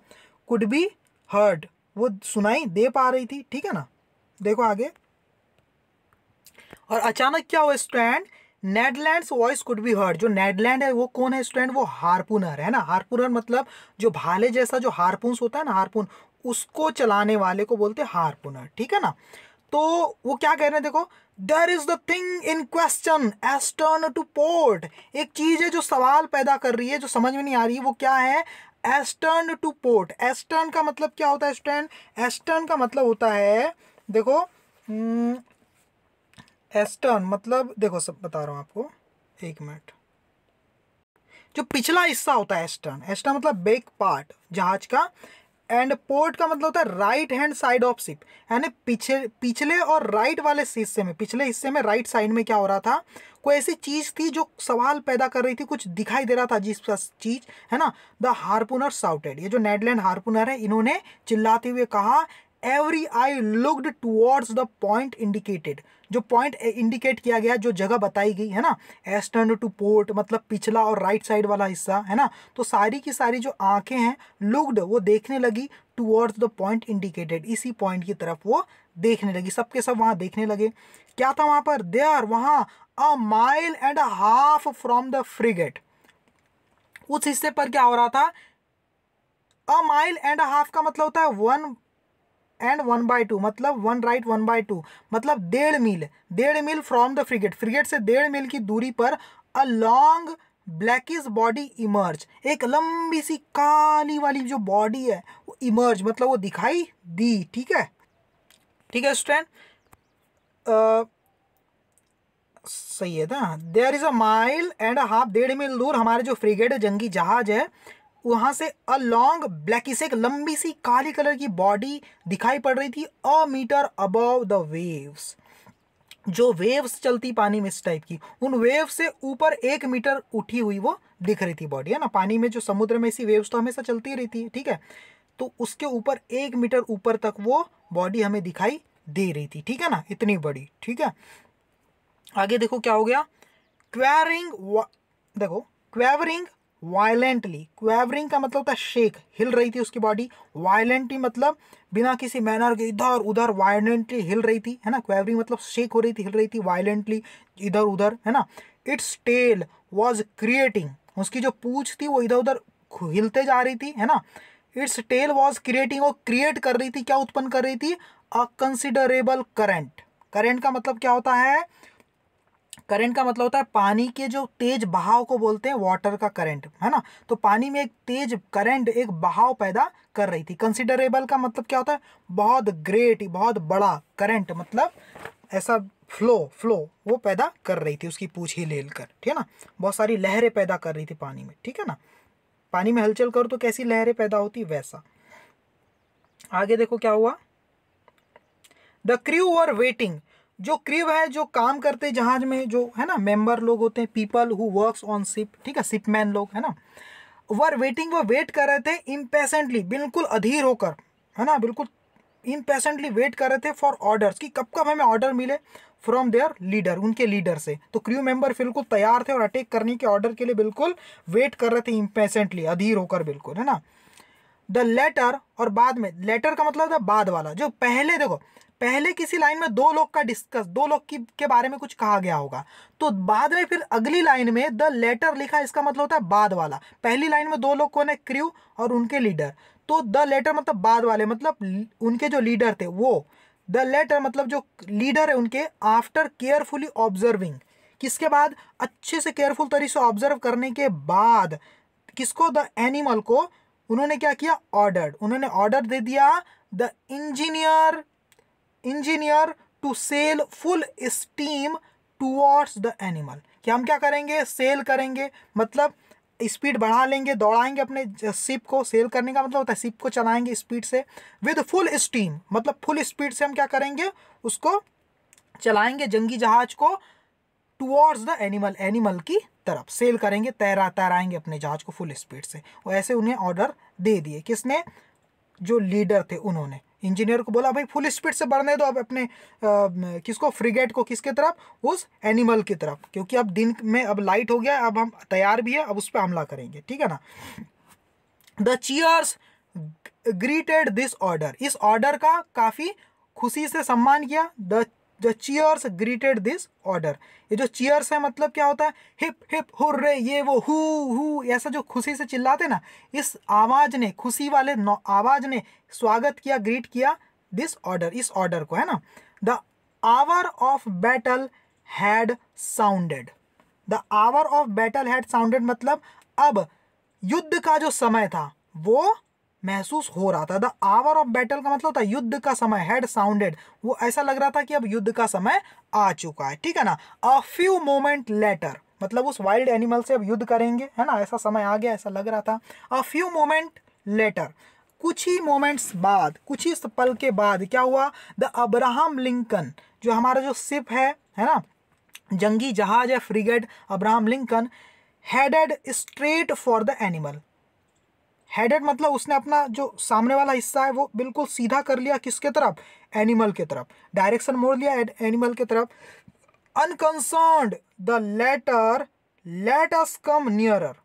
कुड बी हर्ड वो सुनाई दे पा रही थी ठीक है ना देखो आगे और अचानक क्या हुआ stand Ned Land voice could be heard जो नेडलैंड है वो कौन है स्टूडेंट वो हारपुनर है ना हारपुनर मतलब जो भाले जैसा जो हारपून्स होता है ना हारपुन उसको चलाने वाले को बोलते हैं हारपुनर ठीक है ना तो वो क्या कह रहे हैं देखो there is the thing in question astern to port एक चीज है जो सवाल पैदा कर रही है जो समझ में नहीं आ रही है वो क्या है एस्टर्न टू पोर्ट एस्टर्न का मतलब क्या होता है स्टैंड एस्टर्न का मतलब होता है देखो हम्म, एस्टर्न मतलब देखो सब बता रहा हूँ आपको एक मिनट जो पिछला हिस्सा होता है एस्टर्न एस्टर्न मतलब बेक पार्ट जहाज का एंड पोर्ट का मतलब होता है right hand side of ship यानी पीछे पिछले और राइट वाले हिस्से में पिछले हिस्से में राइट साइड में क्या हो रहा था कोई ऐसी चीज़ थी जो सवाल पैदा कर रही थी कुछ दिखाई दे रहा था जिस चीज़ है ना द हार्पुनर साउटेड ये जो नेडलैंड हार्पुनर है इन्होंने चिल्लाते हुए कहा every eye looked towards the point indicated जो पॉइंट इंडिकेट eh, किया गया जो जगह बताई गई है ना एस्टर्न टू पोर्ट मतलब पिछला और राइट साइड वाला हिस्सा है ना तो सारी की सारी जो आंखें हैं लुकड वो देखने लगी टूवर्ड्स द पॉइंट इंडिकेटेड इसी पॉइंट की तरफ वो देखने लगी सबके सब वहाँ देखने लगे क्या था वहाँ पर आर वहाँ a mile and a half from the frigate उस हिस्से पर क्या हो रहा था अ माइल एंड हाफ का मतलब होता है one and one by two मतलब one right one by two मतलब डेढ़ मील डेढ़ मील फ्रॉम द फ्रिगेट फ्रिगेट से डेढ़ मील की दूरी पर a long blackish body emerge एक लंबी सी काली वाली जो बॉडी है वो इमर्ज मतलब वो दिखाई दी ठीक है ठीक है स्टूडेंट सही है ना there is a mile and half डेढ़ मील दूर हमारे जो फ्रिगेट जंगी जहाज है वहां से अ लॉन्ग ब्लैक एक लंबी सी काली कलर की बॉडी दिखाई पड़ रही थी a metre above the waves जो वेव्स चलती पानी में इस टाइप की उन वेव से ऊपर एक मीटर उठी हुई वो दिख रही थी बॉडी है ना पानी में जो समुद्र में ऐसी वेव्स तो हमेशा चलती रहती है ठीक है तो उसके ऊपर एक मीटर ऊपर तक वो बॉडी हमें दिखाई दे रही थी ठीक है ना इतनी बड़ी ठीक है आगे देखो क्या हो गया क्वेरिंग देखो क्वेवरिंग वायलेंटली क्वेवरिंग का मतलब था शेक हिल रही थी उसकी बॉडी वायलेंटली मतलब बिना किसी मैनर के इधर उधर वायलेंटली हिल रही थी है ना क्वेवरिंग मतलब शेक हो रही थी हिल रही थी वायलेंटली इधर उधर है ना इट्स टेल वॉज क्रिएटिंग उसकी जो पूछ थी वो इधर उधर हिलते जा रही थी है ना इट्स टेल वॉज क्रिएटिंग वो क्रिएट कर रही थी क्या उत्पन्न कर रही थी अ कंसिडरेबल करेंट करेंट का मतलब क्या होता है करंट का मतलब होता है पानी के जो तेज बहाव को बोलते हैं वाटर का करंट है ना तो पानी में एक तेज करंट एक बहाव पैदा कर रही थी कंसिडरेबल का मतलब क्या होता है बहुत ग्रेट बहुत बड़ा करंट मतलब ऐसा फ्लो फ्लो वो पैदा कर रही थी उसकी पूछ ही ले कर ठीक है ना बहुत सारी लहरें पैदा कर रही थी पानी में ठीक है ना पानी में हलचल करो तो कैसी लहरें पैदा होती वैसा आगे देखो क्या हुआ द क्रू वर वेटिंग जो क्रिव है जो काम करते जहाज में जो है ना मेंबर लोग होते हैं people who works on ship ठीक है शिपमैन लोग है ना आर वेटिंग वो वेट कर रहे थे इम्पेसेंटली बिल्कुल अधीर होकर है ना बिल्कुल इम्पेसेंटली वेट कर रहे थे फॉर ऑर्डर्स कि कब कब हमें ऑर्डर मिले फ्रॉम देयर लीडर उनके लीडर से तो क्रू मेंबर बिल्कुल तैयार थे और अटैक करने के ऑर्डर के लिए बिल्कुल वेट कर रहे थे इम्पेसेंटली अधीर होकर बिल्कुल है ना द लेटर और बाद में लेटर का मतलब था बाद वाला जो पहले देखो पहले किसी लाइन में दो लोग का डिस्कस दो लोग की के बारे में कुछ कहा गया होगा तो बाद में फिर अगली लाइन में द लेटर लिखा इसका मतलब होता है बाद वाला पहली लाइन में दो लोग कौन है क्र्यू और उनके लीडर तो द लेटर मतलब बाद वाले मतलब उनके जो लीडर थे वो द लेटर मतलब जो लीडर है उनके आफ्टर केयरफुली ऑब्जर्विंग किसके बाद अच्छे से केयरफुल तरीके से ऑब्जर्व करने के बाद किसको द एनिमल को उन्होंने क्या किया ऑर्डर उन्होंने ऑर्डर दे दिया the engineer engineer to sail full steam towards the animal कि हम क्या करेंगे सेल करेंगे मतलब स्पीड बढ़ा लेंगे दौड़ाएंगे अपने सिप को सेल करने का मतलब होता है सिप को चलाएंगे स्पीड से विद फुल स्टीम मतलब फुल स्पीड से हम क्या करेंगे उसको चलाएंगे जंगी जहाज को टूवर्ड्स द एनिमल एनिमल की तरफ सेल करेंगे तैरा तैराएंगे अपने जहाज को फुल स्पीड से और ऐसे उन्हें ऑर्डर दे दिए किसने जो लीडर थे उन्होंने इंजीनियर को बोला भाई फुल स्पीड से बढ़ने दो अब अपने आ, किसको फ्रिगेट को किसके तरफ उस एनिमल की तरफ क्योंकि अब दिन में अब लाइट हो गया अब हम तैयार भी है अब उस पर हमला करेंगे ठीक है ना the cheers greeted this order इस ऑर्डर का काफ़ी खुशी से सम्मान किया द जो चीयर्स ग्रीटेड दिस ऑर्डर ये जो चीयर्स है मतलब क्या होता है हिप हिप हुर्रे ये वो हु हु ऐसा जो खुशी से चिल्लाते ना इस आवाज़ ने खुशी वाले आवाज़ ने स्वागत किया ग्रीट किया दिस ऑर्डर इस ऑर्डर को है ना the hour of battle had sounded the hour of battle had sounded मतलब अब युद्ध का जो समय था वो महसूस हो रहा था द आवर ऑफ बैटल का मतलब था युद्ध का समय हैड साउंडेड वो ऐसा लग रहा था कि अब युद्ध का समय आ चुका है ठीक है ना अ फ्यू मोमेंट लेटर मतलब उस वाइल्ड एनिमल से अब युद्ध करेंगे है ना ऐसा समय आ गया ऐसा लग रहा था अ फ्यू मोमेंट लेटर कुछ ही मोमेंट्स बाद कुछ ही पल के बाद क्या हुआ द अब्राहम लिंकन जो हमारा जो सिप है है ना जंगी जहाज है frigate Abraham Lincoln headed straight for the animal headed मतलब उसने अपना जो सामने वाला हिस्सा है वो बिल्कुल सीधा कर लिया किसके तरफ एनिमल के तरफ डायरेक्शन मोड़ लिया एनिमल के तरफ unconcern the latter let us come nearer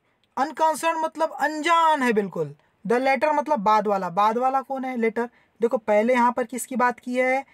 unconcern मतलब अनजान है बिल्कुल द लेटर मतलब बाद वाला बाद वाला कौन है लेटर देखो पहले यहाँ पर किसकी बात की है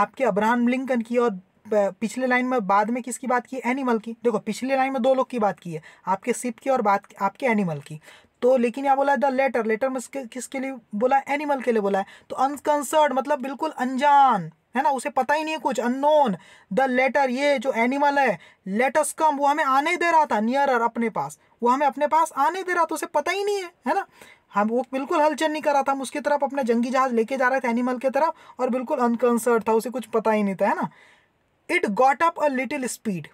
आपके अब्राहम लिंकन की और पिछले लाइन में बाद में किसकी बात की एनिमल की देखो पिछले लाइन में दो लोग की बात की है आपके सिप की और बात आपके एनिमल की तो लेकिन यहाँ बोला है द लेटर लेटर में किसके लिए बोला है एनिमल के लिए बोला है तो अनकंसर्ड मतलब बिल्कुल अनजान है ना उसे पता ही नहीं है कुछ अननोन द लेटर ये जो एनिमल है लेटस कम वो हमें आने दे रहा था नियरर अपने पास वो हमें अपने पास आने दे रहा था उसे पता ही नहीं है है ना हम वो बिल्कुल हलचल नहीं कर रहा था हम उसकी तरफ अपना जंगी जहाज लेके जा रहे थे एनिमल की तरफ और बिल्कुल अनकंसर्ड था उसे कुछ पता ही नहीं था है ना it got up a little speed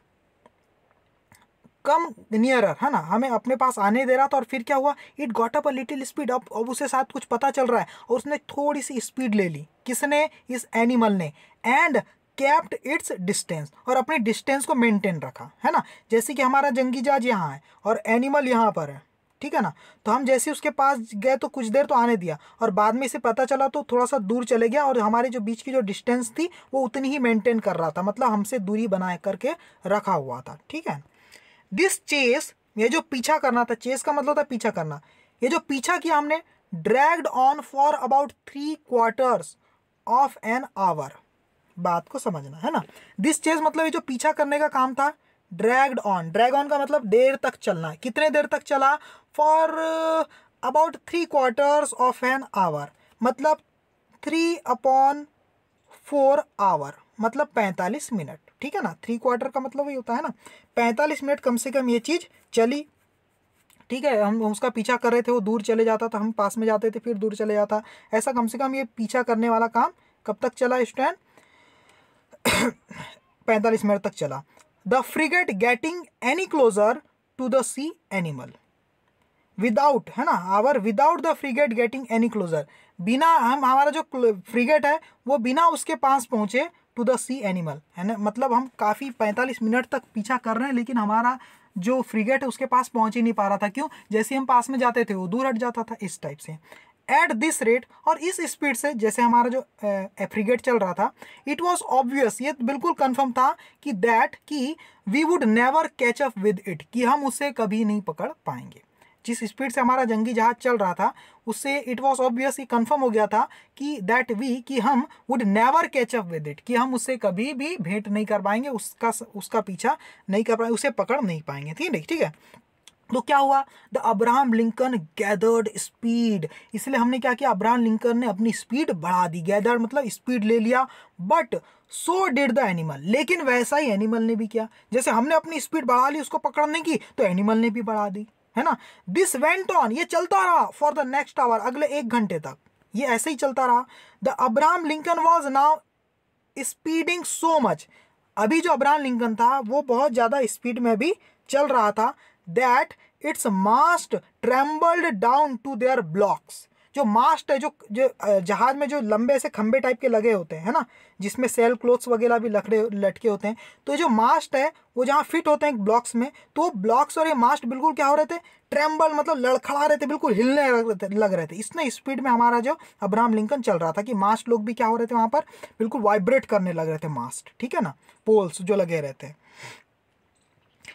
come nearer है ना हमें अपने पास आने दे रहा था और फिर क्या हुआ it got up a little speed up अब उसे साथ कुछ पता चल रहा है और उसने थोड़ी सी स्पीड ले ली किसने इस एनिमल ने एंड कैप्ट इट्स डिस्टेंस और अपने डिस्टेंस को मेंटेन रखा है ना जैसे कि हमारा जंगी जहाज यहाँ है और एनिमल यहाँ पर है ठीक है ना तो हम जैसे उसके पास गए तो कुछ देर तो आने दिया और बाद में इसे पता चला तो थोड़ा सा दूर चले गया और हमारे जो बीच की जो डिस्टेंस थी वो उतनी ही मेंटेन कर रहा था मतलब हमसे दूरी बना करके रखा हुआ था ठीक है दिस चेस ये जो पीछा करना था चेस का मतलब था पीछा करना ये जो पीछा किया हमने dragged on for about three quarters of an hour बात को समझना है ना दिस चेस मतलब ये जो पीछा करने का काम था ड्रैग्ड ऑन ड्रैग ऑन का मतलब देर तक चलना कितने देर तक चला for about three quarters of an hour मतलब थ्री अपॉन फोर आवर मतलब पैंतालीस मिनट ठीक है ना थ्री क्वार्टर का मतलब वही होता है ना पैंतालीस मिनट कम से कम ये चीज़ चली ठीक है हम उसका पीछा कर रहे थे वो दूर चले जाता था हम पास में जाते थे फिर दूर चले जाता ऐसा कम से कम ये पीछा करने वाला काम कब तक चला स्टैंड पैंतालीस मिनट तक चला the frigate getting any closer to the sea animal without है ना our without the frigate getting any closer बिना हम हमारा जो फ्रिगेट है वो बिना उसके पास पहुंचे टू द सी एनिमल है ना मतलब हम काफ़ी 45 मिनट तक पीछा कर रहे हैं लेकिन हमारा जो फ्रिगेट है उसके पास पहुंच ही नहीं पा रहा था क्यों जैसे हम पास में जाते थे वो दूर हट जाता था इस टाइप से एट दिस रेट और इस स्पीड से जैसे हमारा जो फ्रिगेट चल रहा था इट वॉज ऑब्वियस ये बिल्कुल कन्फर्म था कि दैट कि we would never catch up with it कि हम उसे कभी नहीं पकड़ पाएंगे जिस स्पीड से हमारा जंगी जहाज चल रहा था उससे इट वॉज ऑब्वियसली कन्फर्म हो गया था कि दैट वी कि हम would never catch up with it कि हम उससे कभी भी भेंट नहीं कर पाएंगे उसका उसका पीछा नहीं कर पाएंगे उसे पकड़ नहीं पाएंगे ठीक है ठीक है तो क्या हुआ the Abraham Lincoln gathered speed इसलिए हमने क्या किया अब्राहम लिंकन ने अपनी स्पीड बढ़ा दी गैदर्ड मतलब स्पीड ले लिया but so did the animal लेकिन वैसा ही एनिमल ने भी किया जैसे हमने अपनी स्पीड बढ़ा ली उसको पकड़ने की तो एनिमल ने भी बढ़ा दी है ना दिस वेंट ऑन ये चलता रहा फॉर द नेक्स्ट आवर अगले एक घंटे तक ये ऐसे ही चलता रहा the Abraham Lincoln was now speeding so much अभी जो अब्राहम लिंकन था वो बहुत ज़्यादा स्पीड में भी चल रहा था that its mast trembled down to their blocks जो मास्ट है जो जो जहाज में जो लंबे से खंबे टाइप के लगे होते हैं है ना जिसमें सेल क्लोथ्स वगैरह भी लकड़े लटके होते हैं तो जो मास्ट है वो जहाँ फिट होते हैं ब्लॉक्स में तो वो ब्लॉक्स और ये मास्ट बिल्कुल क्या हो रहे थे ट्रेम्बल मतलब लड़खड़ा रहे थे बिल्कुल हिलने लग रहे थे इसने स्पीड में हमारा जो अब्राहम लिंकन चल रहा था कि मास्ट लोग भी क्या हो रहे थे वहाँ पर बिल्कुल वाइब्रेट करने लग रहे थे मास्ट ठीक है ना पोल्स जो लगे रहते हैं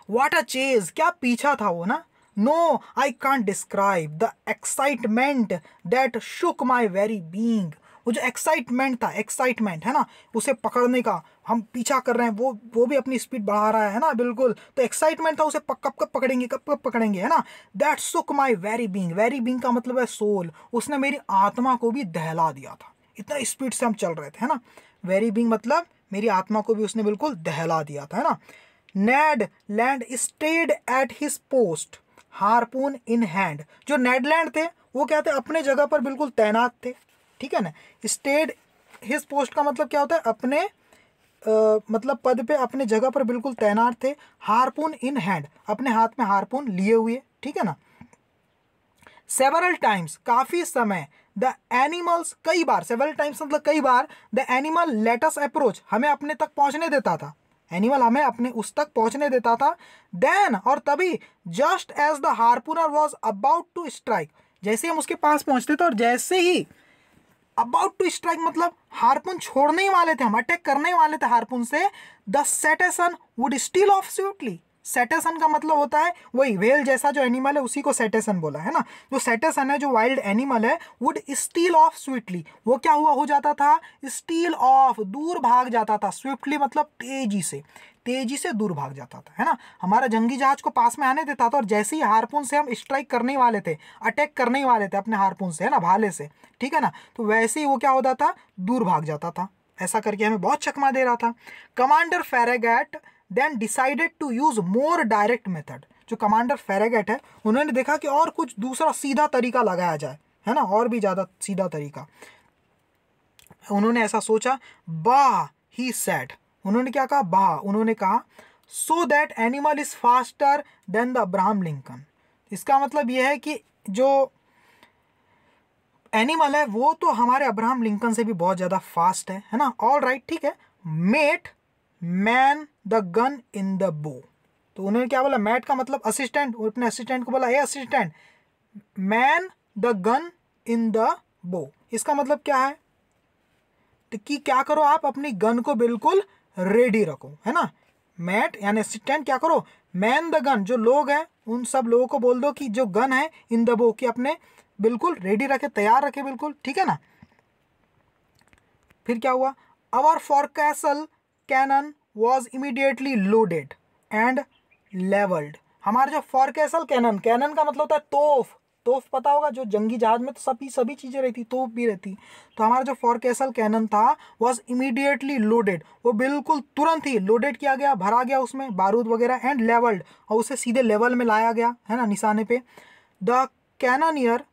वाट अ चेज क्या पीछा था वो ना No, I can't describe the excitement that shook my very being. वो जो एक्साइटमेंट था एक्साइटमेंट है ना उसे पकड़ने का हम पीछा कर रहे हैं वो वो भी अपनी स्पीड बढ़ा रहा है ना बिल्कुल तो एक्साइटमेंट था उसे पक, कब कब पकड़ेंगे कब कब पकड़ेंगे है ना that shook my very being very being का मतलब है सोल उसने मेरी आत्मा को भी दहला दिया था इतना स्पीड से हम चल रहे थे है ना वेरी बींग मतलब मेरी आत्मा को भी उसने बिल्कुल दहला दिया था है ना Ned Land stayed at his post harpoon in hand जो नेडलैंड थे वो क्या थे अपने जगह पर बिल्कुल तैनात थे ठीक है ना स्टेड हिस पोस्ट का मतलब क्या होता है अपने आ, मतलब पद पे अपने जगह पर बिल्कुल तैनात थे हारपून इन हैंड अपने हाथ में हारपून लिए हुए ठीक है ना सेवरल टाइम्स काफ़ी समय द एनिमल्स कई बार सेवरल टाइम्स मतलब कई बार द एनिमल लेटस अप्रोच हमें अपने तक पहुंचने देता था एनिमल हमें अपने उस तक पहुंचने देता था देन और तभी just as the harpooner was about to strike जैसे हम उसके पास पहुंचते थे और जैसे ही अबाउट टू स्ट्राइक मतलब हारपुन छोड़ने ही वाले थे हम अटैक करने ही वाले थे हारपुन से the cetacean would steal off swiftly cetacean का मतलब होता है वही वेल जैसा जो एनिमल है उसी को सेटेसन बोला है ना जो सेटेसन है जो वाइल्ड एनिमल है वुड स्टील ऑफ स्विफ्टली वो क्या हुआ हो जाता था स्टील ऑफ दूर भाग जाता था स्विफ्टली मतलब तेजी से तेजी से दूर भाग जाता था है ना हमारा जंगी जहाज को पास में आने देता था और जैसे ही हारपून से हम स्ट्राइक करने वाले थे अटैक करने वाले थे अपने हारपून से है ना भाले से ठीक है ना तो वैसे ही वो क्या होता था दूर भाग जाता था ऐसा करके हमें बहुत चकमा दे रहा था commander Farragut then decided to use more direct method जो कमांडर फेरेगेट है उन्होंने देखा कि और कुछ दूसरा सीधा तरीका लगाया जाए है ना और भी ज़्यादा सीधा तरीका उन्होंने ऐसा सोचा बा ही सेट उन्होंने क्या कहा बा उन्होंने कहा so that animal is faster than the Abraham Lincoln इसका मतलब यह है कि जो एनिमल है वो तो हमारे अब्राहम लिंकन से भी बहुत ज़्यादा फास्ट है है ना ऑल राइट ठीक है mate man the gun in the bow तो उन्होंने क्या बोला मैट का मतलब असिस्टेंट अपने असिस्टेंट को बोला ए assistant man the gun in the bow इसका मतलब क्या है तो कि क्या करो आप अपनी गन को बिल्कुल रेडी रखो है ना मैट यानी असिस्टेंट क्या करो मैन द गन जो लोग हैं उन सब लोगों को बोल दो कि जो गन है इन द बो कि अपने बिल्कुल रेडी रखे तैयार रखे बिल्कुल ठीक है ना फिर क्या हुआ our forecastle cannon was immediately loaded and levelled हमारा जो फॉरकेसल कैनन कैनन का मतलब होता है तोफ तोफ पता होगा जो जंगी जहाज में तो सभी सभी चीज़ें रहती तोफ भी रहती तो हमारा जो फॉरकेसल कैनन था वॉज इमीडिएटली लोडेड वो बिल्कुल तुरंत ही लोडेड किया गया भरा गया उसमें बारूद वगैरह एंड लेवल्ड और उसे सीधे लेवल में लाया गया है ना निशाने पे the year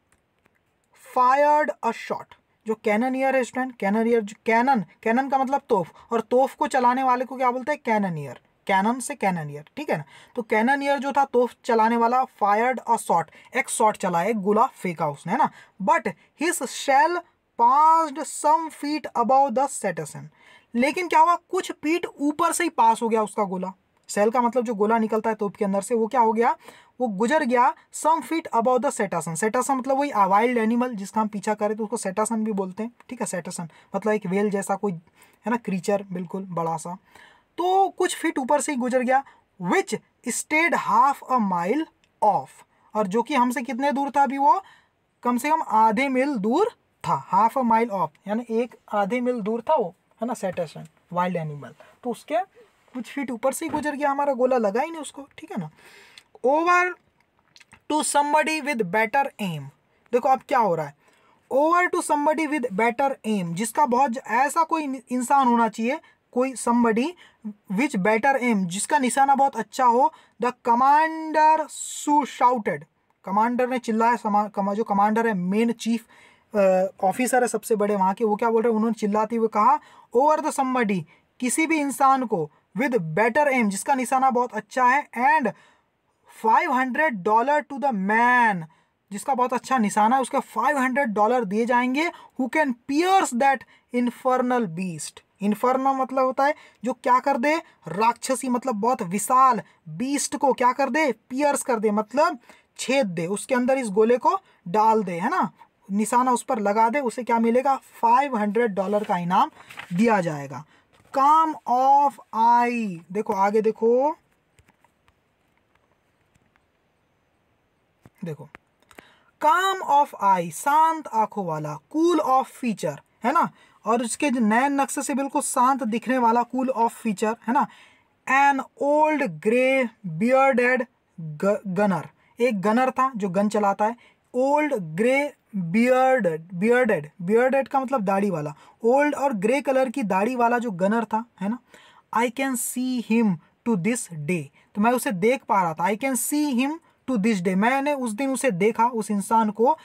fired a shot जो कैनन ईयर है स्टूडेंट कैनन ईयर जो कैनन कैनन का मतलब तोफ और तोफ को चलाने वाले को क्या बोलते हैं कैनन ईयर कैनन से कैनन ईयर ठीक है ना तो कैनन ईयर जो था तोफ चलाने वाला फायर्ड अ शॉट एक शॉट चला एक गुला फेंका उसने है ना but his shell passed some feet above the cetacean लेकिन क्या हुआ कुछ फीट ऊपर से ही पास हो गया उसका गोला सेल का मतलब जो गोला निकलता है तोप के अंदर से वो क्या हो गया वो गुजर गया some feet above the cetacean cetacean मतलब वही वाइल्ड एनिमल जिसका हम पीछा करें तो उसको सेटासन भी बोलते हैं ठीक है सेटासन मतलब एक वेल जैसा कोई है ना क्रीचर बिल्कुल बड़ा सा तो कुछ फीट ऊपर से ही गुजर गया which stayed half a mile off और जो कि हमसे कितने दूर था अभी वो कम से कम आधे मील दूर था हाफ अ माइल ऑफ यानी एक आधे मील दूर था वो है ना सेटेशन वाइल्ड एनिमल तो उसके कुछ फीट ऊपर से ही गुजर गया हमारा गोला लगा ही नहीं उसको ठीक है ना over to somebody with better aim देखो अब क्या हो रहा है over to somebody with better aim जिसका बहुत ऐसा कोई इंसान होना चाहिए कोई समबडी विच बेटर एम जिसका निशाना बहुत अच्छा हो the commander so shouted commander ने चिल्लाया समा, कमा, जो कमांडर है मेन चीफ ऑफिसर है सबसे बड़े वहाँ के वो क्या बोल रहे हैं उन्होंने चिल्लाते हुए कहा ओवर द समबडी किसी भी इंसान को विद बेटर एम जिसका निशाना बहुत अच्छा है and five hundred dollar to the man जिसका बहुत अच्छा निशाना है उसके फाइव हंड्रेड डॉलर दिए जाएंगे who can pierce that infernal beast infernal मतलब होता है जो क्या कर दे राक्षसी मतलब बहुत विशाल बीस्ट को क्या कर दे पियर्स कर दे मतलब छेद दे उसके अंदर इस गोले को डाल दे है ना निशाना उस पर लगा दे उसे क्या मिलेगा फाइव हंड्रेड डॉलर का इनाम दिया जाएगा काम ऑफ आई देखो आगे देखो देखो काम ऑफ आई शांत आंखों वाला कूल ऑफ फीचर है ना और उसके नए नक्शे से बिल्कुल शांत दिखने वाला कूल ऑफ फीचर है ना an old grey bearded gunner एक गनर था जो गन चलाता है old grey bearded bearded bearded का मतलब दाढ़ी वाला ओल्ड और ग्रे कलर की दाढ़ी वाला जो गनर था है ना I can see him to this day तो मैं उसे देख पा रहा था I can see him to this day मैंने उस दिन उसे देखा उस इंसान को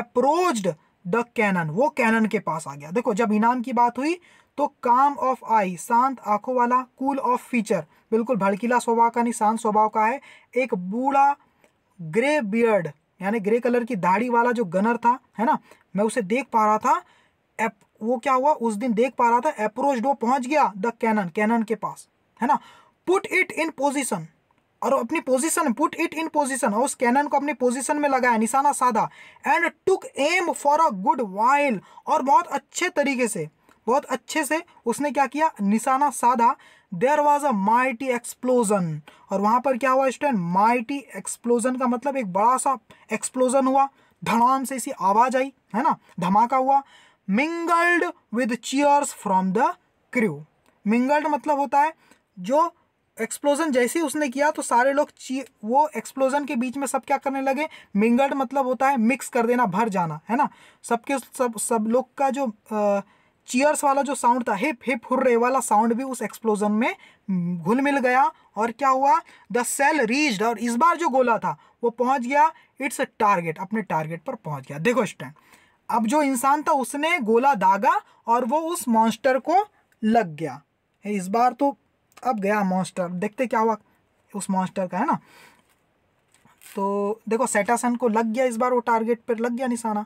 अप्रोच्ड द कैनन वो कैनन के पास आ गया देखो जब इनाम की बात हुई तो काम ऑफ आई शांत आंखों वाला कूल ऑफ फीचर बिल्कुल भड़कीला स्वभाव का नहीं शांत स्वभाव का है एक बूढ़ा ग्रे बियर्ड यानी ग्रे कलर की दाढ़ी वाला जो गनर था है ना मैं उसे देख पा रहा था एप, वो क्या हुआ उस दिन देख पा रहा था अप्रोच डो पहुंच गया द कैनन कैनन के पास है ना पुट इट इन पोजिशन और अपनी position put it in position और उस कैनन को अपनी पोजिशन में लगाया निशाना साधा and took aim for a good while और बहुत अच्छे तरीके से बहुत अच्छे से उसने क्या किया निशाना साधा there was a mighty explosion और वहां पर क्या हुआ स्टूडेंट माइटी एक्सप्लोजन का मतलब एक बड़ा सा एक्सप्लोजन हुआ धड़ाम से इसी आवाज आई है ना धमाका हुआ mingled with cheers from the crew mingled मतलब होता है जो एक्सप्लोजन जैसे ही उसने किया तो सारे लोग वो एक्सप्लोजन के बीच में सब क्या करने लगे मिंगल्ड मतलब होता है मिक्स कर देना भर जाना है ना सबके सब सब लोग का जो आ, चीयर्स वाला जो साउंड था हिप हिप हुर्रे वाला साउंड भी उस एक्सप्लोजन में हम्म, घुल मिल गया और क्या हुआ द सेल रीच्ड और इस बार जो गोला था वो पहुंच गया इट्स टारगेट अपने टारगेट पर पहुंच गया देखो स्टैंड अब जो इंसान था उसने गोला दागा और वो उस मॉन्स्टर को लग गया इस बार तो अब गया मॉन्स्टर देखते क्या हुआ उस मॉन्स्टर का है ना तो देखो सेटासन को लग गया इस बार वो टारगेट पर लग गया निशाना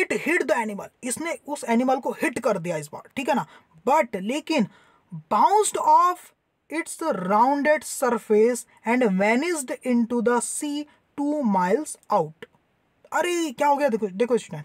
इट हिट द एनिमल इसने उस एनिमल को हिट कर दिया इस बार ठीक है ना बट लेकिन bounced off its rounded surface and managed into the sea two miles out अरे क्या हो गया देखो देखो इसने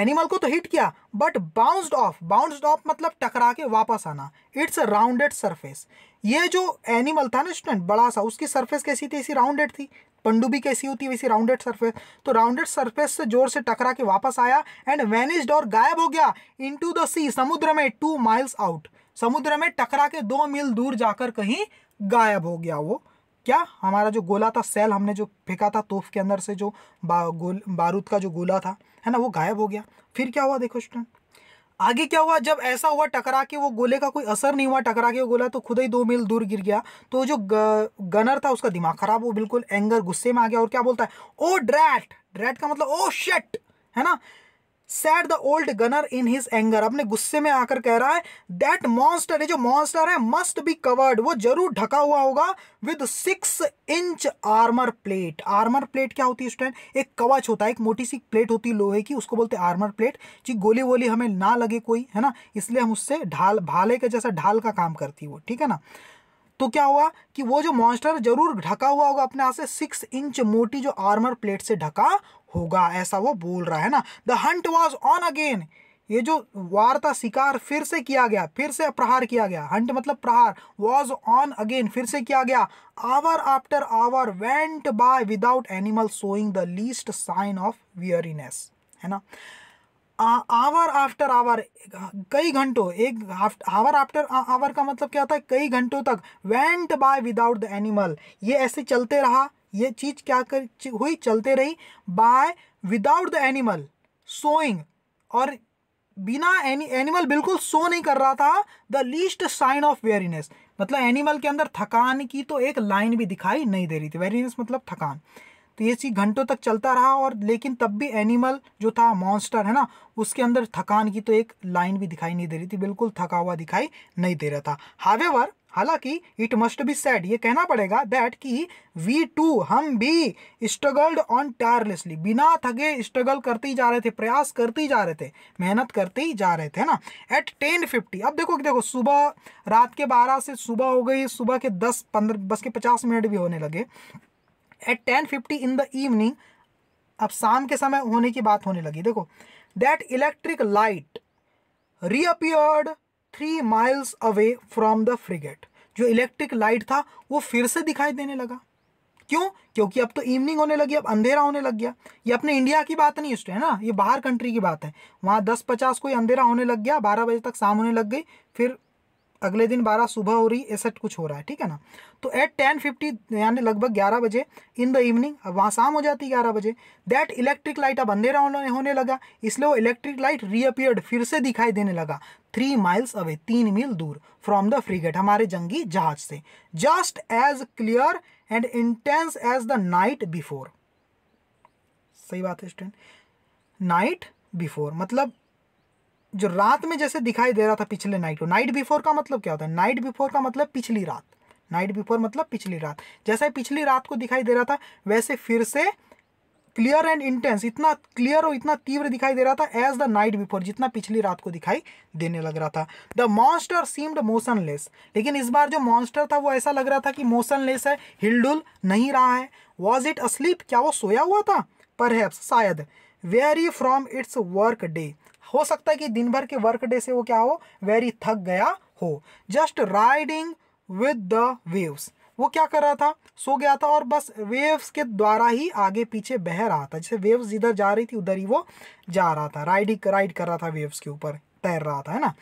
एनिमल को तो हिट किया but bounced off bounced off मतलब टकरा के वापस आना इट्स राउंडेड सरफेस ये जो एनिमल था ना स्टूडेंट बड़ा सा उसकी सरफेस कैसी थी ऐसी राउंडेड थी पंडुबी कैसी होती है वैसी राउंडेड सरफेस तो राउंडेड सरफेस से जोर से टकरा के वापस आया एंड वेनिस्ड और गायब हो गया इनटू द सी समुद्र में टू माइल्स आउट समुद्र में टकरा के दो मील दूर जाकर कहीं गायब हो गया वो क्या हमारा जो गोला था सेल हमने जो फेंका था तोफ के अंदर से जो बा, गोल, बारूद का जो गोला था है ना वो गायब हो गया फिर क्या हुआ देखो स्टूडेंट आगे क्या हुआ जब ऐसा हुआ टकरा के वो गोले का कोई असर नहीं हुआ टकरा के वो गोला तो खुद ही दो मील दूर गिर गया तो जो गनर था उसका दिमाग खराब वो बिल्कुल एंगर गुस्से में आ गया और क्या बोलता है ओ ड्रैट ड्रैट का मतलब ओ शेट है ना said the old gunner in his anger अपने गुस्से में आकर कह रहा है दैट मॉन्स्टर जो मॉन्स्टर है मस्ट बी कवर्ड वो जरूर ढका हुआ होगा with six inch armour plate armour plate क्या होती है स्टूडेंट एक कवच होता है एक मोटी सी प्लेट होती है लोहे की उसको बोलते हैं आर्मर प्लेट जी गोली वोली हमें ना लगे कोई है ना इसलिए हम उससे ढाल भाले के जैसा ढाल का काम करती है वो ठीक है ना तो क्या हुआ कि वो जो मॉन्स्टर जरूर ढका हुआ होगा अपने आप से सिक्स इंच मोटी जो आर्मर प्लेट से ढका होगा ऐसा वो बोल रहा है ना the hunt was on again ये जो वार्ता शिकार फिर से किया गया फिर से प्रहार किया गया हंट मतलब प्रहार वॉज ऑन अगेन फिर से किया गया hour after hour went by without animal showing the least sign of weariness है ना आवर आफ्टर आवर कई घंटों एक आवर आफ्टर आवर का मतलब क्या होता है कई घंटों तक went by without the animal ये ऐसे चलते रहा ये चीज़ क्या कर हुई चलते रही by without the animal showing और बिना एनि एनिमल बिल्कुल सो नहीं कर रहा था the least sign of weariness मतलब एनिमल के अंदर थकान की तो एक लाइन भी दिखाई नहीं दे रही थी वेरीनेस मतलब थकान तो ये चीज़ घंटों तक चलता रहा और लेकिन तब भी एनिमल जो था मॉन्स्टर है ना उसके अंदर थकान की तो एक लाइन भी दिखाई नहीं दे रही थी बिल्कुल थका हुआ दिखाई नहीं दे रहा था हावेवर हालांकि इट मस्ट बी सैड ये कहना पड़ेगा दैट कि वी टू हम भी स्ट्रगल्ड ऑन टायरलेसली बिना थके स्ट्रगल करते ही जा रहे थे प्रयास करते ही जा रहे थे मेहनत करते ही जा रहे थे ना एट टेन फिफ्टी अब देखो देखो सुबह रात के बारह से सुबह हो गई सुबह के दस पंद्रह बस के पचास मिनट भी होने लगे at ten fifty in the evening अब शाम के समय होने की बात होने लगी देखो that electric light reappeared three miles away from the frigate जो इलेक्ट्रिक लाइट था वो फिर से दिखाई देने लगा क्यों क्योंकि अब तो इवनिंग होने लगी अब अंधेरा होने लग गया ये अपने इंडिया की बात नहीं है ना ये बाहर कंट्री की बात है वहाँ दस पचास कोई अंधेरा होने लग गया बारह बजे तक शाम होने लग गई फिर अगले दिन बारह सुबह हो रही ऐसा कुछ हो रहा है ठीक है ना तो एट टेन फिफ्टी यानी लगभग ग्यारह बजे इन द इवनिंग अब वहाँ शाम हो जाती ग्यारह बजे दैट इलेक्ट्रिक लाइट अब अंधेरा होने लगा इसलिए वो इलेक्ट्रिक लाइट रीअपियर्ड फिर से दिखाई देने लगा थ्री माइल्स अवे तीन मील दूर फ्रॉम द फ्रीगेट हमारे जंगी जहाज से just as clear and intense as the night before सही बात है स्टूडेंट नाइट बिफोर मतलब जो रात में जैसे दिखाई दे रहा था पिछले नाइट को नाइट बिफोर का मतलब क्या होता है नाइट बिफोर का मतलब पिछली रात नाइट बिफोर मतलब पिछली रात जैसे पिछली रात को दिखाई दे रहा था वैसे फिर से क्लियर एंड इंटेंस इतना क्लियर और इतना तीव्र दिखाई दे रहा था एज द नाइट बिफोर जितना पिछली रात को दिखाई देने लग रहा था द मॉन्स्टर सीम्ड मोशनलेस लेकिन इस बार जो मॉन्स्टर था वो ऐसा लग रहा था कि मोशनलेस है हिलडुल नहीं रहा है वॉज इट अस्लीप क्या वो सोया हुआ था पर शायद weary from its work day हो सकता है कि दिन भर के वर्क डे से वो क्या हो वेरी थक गया हो just riding with the waves वो क्या कर रहा था सो गया था और बस वेव्स के द्वारा ही आगे पीछे बह रहा था जैसे वेव्स जिधर जा रही थी उधर ही वो जा रहा था राइड ही राइड कर रहा था वेव्स के ऊपर तैर रहा था है ना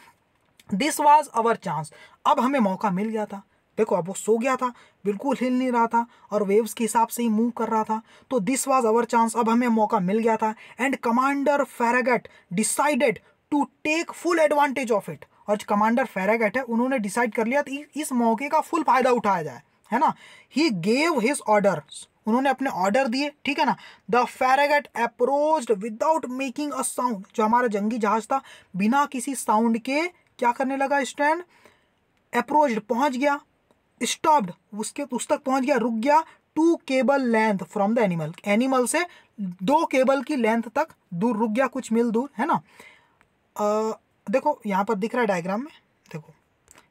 दिस वॉज अवर चांस अब हमें मौका मिल गया था देखो अब वो सो गया था बिल्कुल हिल नहीं रहा था और वेव्स के हिसाब से ही मूव कर रहा था तो दिस वॉज अवर चांस अब हमें मौका मिल गया था and commander Farragut decided to take full advantage of it और जो कमांडर फेरागेट है उन्होंने डिसाइड कर लिया इस मौके का फुल फायदा उठाया जाए है ना ही गेव हिज ऑर्डर उन्होंने अपने ऑर्डर दिए ठीक है ना the Farragut approach without making a sound जो हमारा जंगी जहाज था बिना किसी साउंड के क्या करने लगा स्टैंड अप्रोच पहुंच गया स्टॉप्ड उसके उस तक पहुंच गया रुक गया two cable length from the animal animal से दो केबल की लेंथ तक दूर रुक गया कुछ मिल दूर है ना देखो यहाँ पर दिख रहा है डायग्राम में देखो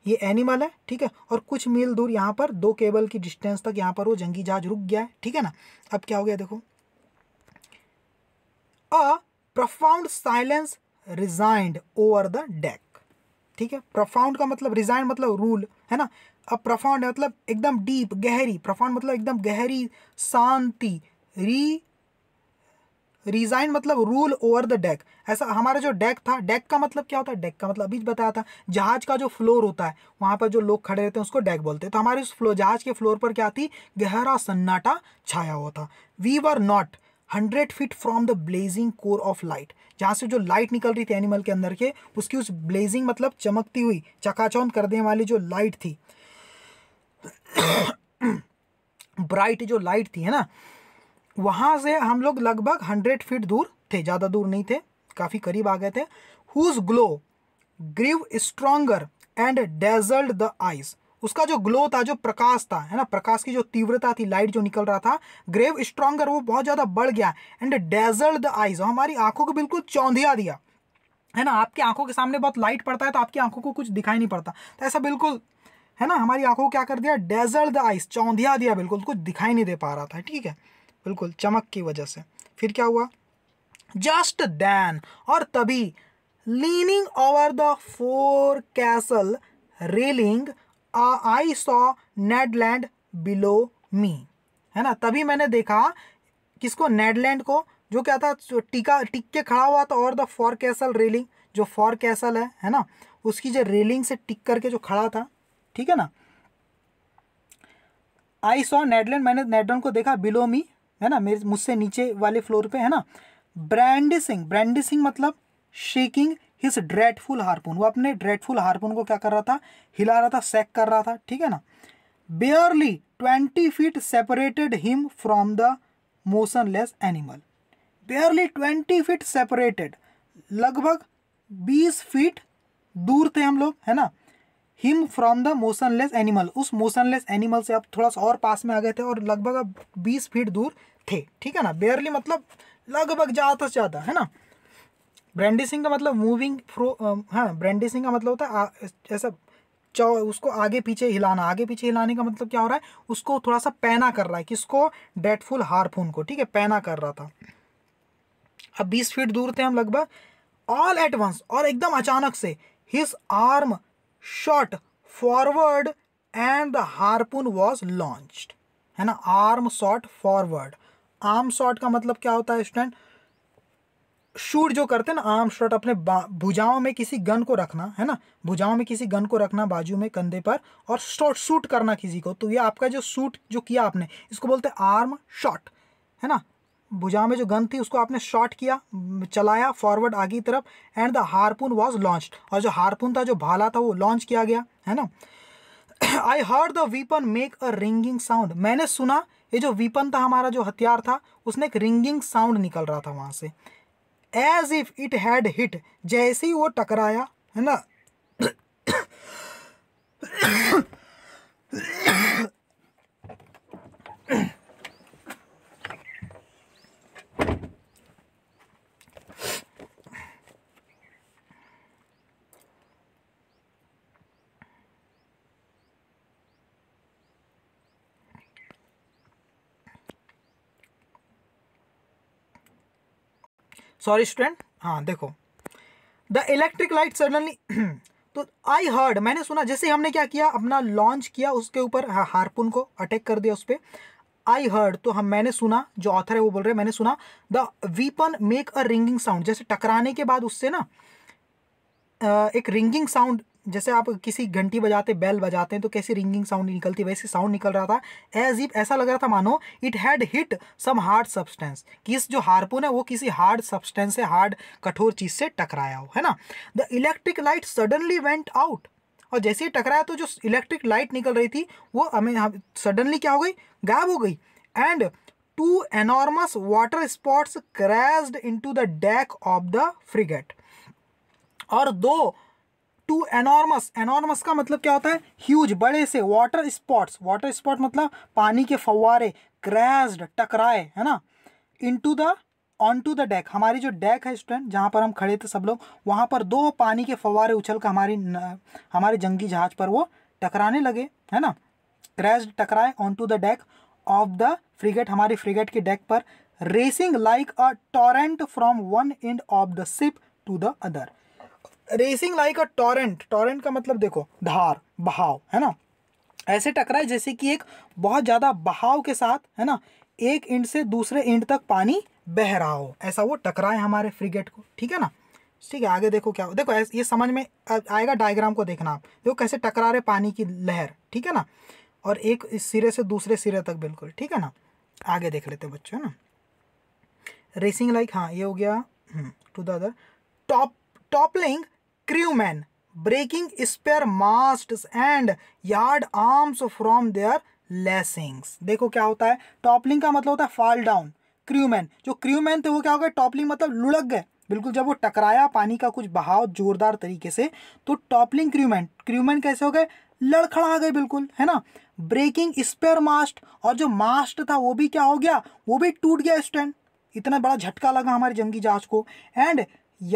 ये एनिमल है ठीक है और कुछ मील दूर यहाँ पर दो केबल की डिस्टेंस तक यहाँ पर वो जंगी जहाज रुक गया है ठीक है ना अब क्या हो गया देखो a profound silence reigned over the deck ठीक है प्रफाउंड का मतलब रिजाइंड मतलब रूल है ना अब प्रफाउंड मतलब एकदम डीप गहरी प्रफाउंड मतलब एकदम गहरी शांति री रिजाइन मतलब रूल ओवर द डेक ऐसा हमारा जो डेक था डेक का मतलब क्या होता है डेक का मतलब अभी बताया था जहाज का जो फ्लोर होता है वहां पर जो लोग खड़े रहते हैं उसको डेक बोलते हैं तो हमारे उस फ्लो जहाज के फ्लोर पर क्या थी गहरा सन्नाटा छाया हुआ था we were not hundred feet from the blazing core of light जहाँ से जो लाइट निकल रही थी एनिमल के अंदर के उसकी उस ब्लेजिंग मतलब चमकती हुई चकाचौंध कर देने वाली जो लाइट थी ब्राइट जो लाइट थी है ना वहाँ से हम लोग लगभग हंड्रेड फीट दूर थे ज़्यादा दूर नहीं थे काफ़ी करीब आ गए थे whose glow grew stronger and dazzled the eyes उसका जो ग्लो था जो प्रकाश था है ना प्रकाश की जो तीव्रता थी लाइट जो निकल रहा था ग्रेव स्ट्रोंगर वो बहुत ज़्यादा बढ़ गया एंड डेजल्ड द आइज हमारी आंखों को बिल्कुल चौंधिया दिया है ना आपकी आंखों के सामने बहुत लाइट पड़ता है तो आपकी आंखों को कुछ दिखाई नहीं पड़ता तो ऐसा बिल्कुल है ना हमारी आंखों को क्या कर दिया डेजल्ड द आइस चौंधिया दिया बिल्कुल कुछ दिखाई नहीं दे पा रहा था ठीक है बिल्कुल चमक की वजह से फिर क्या हुआ जस्ट दैन और तभी leaning over the forecastle railing I saw Ned Land below me है ना तभी मैंने देखा किसको नेडलैंड को जो क्या था टिका टिक के खड़ा हुआ था और द फॉर कैसल रेलिंग जो फॉर कैसल है है ना उसकी जो रेलिंग से टिक करके जो खड़ा था ठीक है ना आई सॉ नेडलैंड मैंने नेडलैंड को देखा बिलो मी है ना मेरे मुझसे नीचे वाले फ्लोर पे है ना ब्रांडिसिंग ब्रांडिसिंग मतलब शेकिंग हिस ड्रेडफुल हारपून वो अपने ड्रेडफुल हारपून को क्या कर रहा था हिला रहा था सेक कर रहा था ठीक है ना barely twenty feet separated him from the motionless animal barely twenty feet separated लगभग बीस फीट दूर थे हम लोग है ना him from the motionless animal उस मोशनलेस एनिमल से आप थोड़ा सा और पास में आ गए थे और लगभग अब बीस फीट दूर थे ठीक है ना बेयरली मतलब लगभग ज़्यादा से ज़्यादा है ना ब्रैंडिसिंग का मतलब मूविंग फ्रो हाँ ब्रैंडिसिंग का मतलब होता है ऐसा चौ उसको आगे पीछे हिलाना आगे पीछे हिलाने का मतलब क्या हो रहा है उसको थोड़ा सा पैना कर रहा है किसको डेडफुल हारफोन को ठीक है पैना कर रहा था अब बीस फीट दूर थे हम लगभग ऑल एट वंस और एकदम अचानक से his arm shot forward and the harpoon was launched है ना arm shot forward arm shot का मतलब क्या होता है स्टूडेंट शूट जो करते हैं ना आर्म शॉट अपने भुजाओं में किसी गन को रखना है ना भुजाओं में किसी गन को रखना बाजू में कंधे पर और शॉट शूट करना किसी को तो ये आपका जो शूट जो किया आपने इसको बोलते हैं आर्म शॉट है ना भुजा में जो गन थी उसको आपने शॉट किया चलाया फॉरवर्ड आगे की तरफ and the harpoon was launch और जो हारपून था जो भाला था वो लॉन्च किया गया है ना I heard the weapon make a ringing sound मैंने सुना ये जो वीपन था हमारा जो हथियार था उसने एक रिंगिंग साउंड निकल रहा था वहाँ से as if it had hit जैसे ही वो टकराया है ना सॉरी स्टूडेंट हाँ देखो द इलेक्ट्रिक लाइट सडनली तो आई हर्ड मैंने सुना जैसे हमने क्या किया अपना लॉन्च किया उसके ऊपर हारपुन को अटैक कर दिया उस पर आई हर्ड तो हम मैंने सुना जो ऑथर है वो बोल रहे हैं मैंने सुना the weapon make a ringing sound जैसे टकराने के बाद उससे ना एक रिंगिंग साउंड जैसे आप किसी घंटी बजाते बेल बजाते हैं तो कैसी रिंगिंग साउंड निकलती है वैसे साउंड निकल रहा था एज इफ ऐसा लग रहा था मानो it had hit some hard substance किस जो हारपोन है वो किसी हार्ड सब्सटेंस से हार्ड कठोर चीज़ से टकराया हो है ना the electric light suddenly went out और जैसे ही टकराया तो जो इलेक्ट्रिक लाइट निकल रही थी वो हमें सडनली क्या हो गई गायब हो गई and two enormous water spouts crashed into the deck of the frigate और दो टू एनॉर्मस एनॉर्मस का मतलब क्या होता है ह्यूज बड़े से वाटर स्पॉट्स वाटर स्पॉट मतलब पानी के फव्वारे क्रैश्ड टकराए है ना into the onto the deck हमारी जो डेक है स्टूडेंट जहाँ पर हम खड़े थे सब लोग वहाँ पर दो पानी के फवारे उछल कर हमारी हमारे जंगी जहाज पर वो टकराने लगे है ना क्रैश टकराए onto the deck of the frigate हमारी फ्रिगेट के डेक पर racing like a torrent from one end of the ship to the other racing like a torrent torrent का मतलब देखो धार बहाव है ना ऐसे टकराए जैसे कि एक बहुत ज़्यादा बहाव के साथ है ना एक इंड से दूसरे इंड तक पानी बह रहा हो ऐसा वो टकराए हमारे फ्रिगेट को ठीक है ना ठीक है आगे देखो क्या देखो ये समझ में आएगा डायग्राम को देखना आप देखो कैसे टकरा रहे पानी की लहर ठीक है ना और एक इस सिरे से दूसरे सिरे तक बिल्कुल ठीक है ना आगे देख लेते बच्चे है ना रेसिंग लाइक हाँ ये हो गया to the other top toppling crewmen breaking spare masts and yard arms from their lessings देखो क्या होता है टॉपलिंग का मतलब होता है फॉल डाउन क्रूमैन जो क्रूमैन थे वो क्या हो गए टॉपलिंग मतलब लुढ़क गए बिल्कुल जब वो टकराया पानी का कुछ बहाव जोरदार तरीके से तो टॉपलिंग क्रूमैन क्रूमैन कैसे हो गए लड़खड़ा गए बिल्कुल है ना ब्रेकिंग स्पेयर मास्ट और जो मास्ट था वो भी क्या हो गया वो भी टूट गया स्टैंड इतना बड़ा झटका लगा हमारे जंगी जहाज को एंड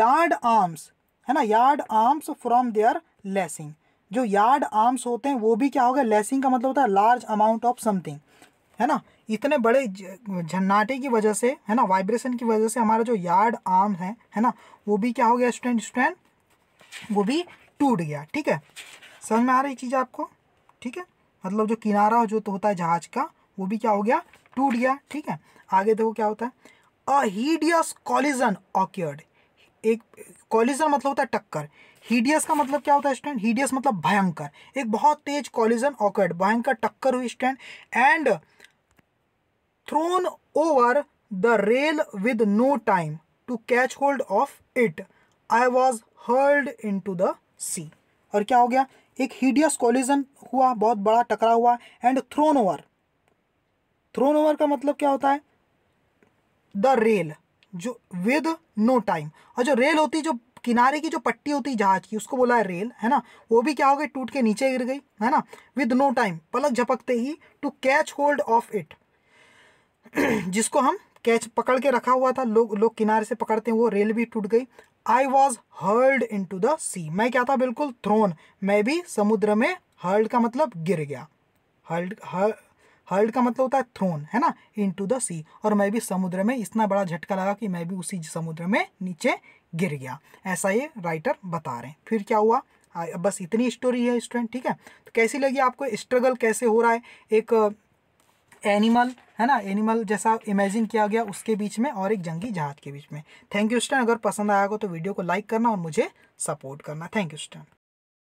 यार्ड आर्म्स है ना yard arms from their lashing जो यार्ड आर्म्स होते हैं वो भी क्या होगा लेसिंग का मतलब होता है लार्ज अमाउंट ऑफ समथिंग है ना इतने बड़े झन्नाटे की वजह से है ना वाइब्रेशन की वजह से हमारा जो यार्ड आर्म है है ना वो भी क्या हो गया स्टैंड स्टैंड वो भी टूट गया ठीक है समझ में आ रही चीज़ आपको ठीक है मतलब जो किनारा जो तो होता है जहाज का वो भी क्या हो गया टूट गया ठीक है आगे देखो क्या होता है अ हीडियस कॉलिजन ऑक्यर्ड एक कॉलिजन मतलब होता है टक्कर हीडियस का मतलब क्या होता है स्टैंड हीडियस मतलब भयंकर एक बहुत तेज कॉलिजन ऑकर्ड भयंकर टक्कर हुई stand and thrown over the rail with no time to catch hold of it I was hurled into the sea और क्या हो गया एक हीडियस कॉलिजन हुआ बहुत बड़ा टकरा हुआ and thrown over thrown over का मतलब क्या होता है द रेल जो विद नो टाइम और जो रेल होती जो किनारे की जो पट्टी होती जहाज की उसको बोला है रेल है ना वो भी क्या हो गई टूट के नीचे गिर गई है ना विद नो टाइम पलक झपकते ही to catch hold of it जिसको हम कैच पकड़ के रखा हुआ था लोग लोग किनारे से पकड़ते हैं वो रेल भी टूट गई I was hurled into the sea मैं क्या था बिल्कुल थ्रोन मैं भी समुद्र में हर्ल्ड का मतलब गिर गया हर्ल्ड हर्ल्ड का मतलब होता है थ्रोन है ना इन टू द सी और मैं भी समुद्र में इतना बड़ा झटका लगा कि मैं भी उसी समुद्र में नीचे गिर गया ऐसा ये राइटर बता रहे हैं फिर क्या हुआ बस इतनी स्टोरी है स्टूडेंट ठीक है तो कैसी लगी आपको स्ट्रगल कैसे हो रहा है एक एनिमल है ना एनिमल जैसा इमेजिन किया गया उसके बीच में और एक जंगी जहाज के बीच में थैंक यू स्टूडेंट अगर पसंद आया हो तो वीडियो को लाइक करना और मुझे सपोर्ट करना थैंक यू स्टूडेंट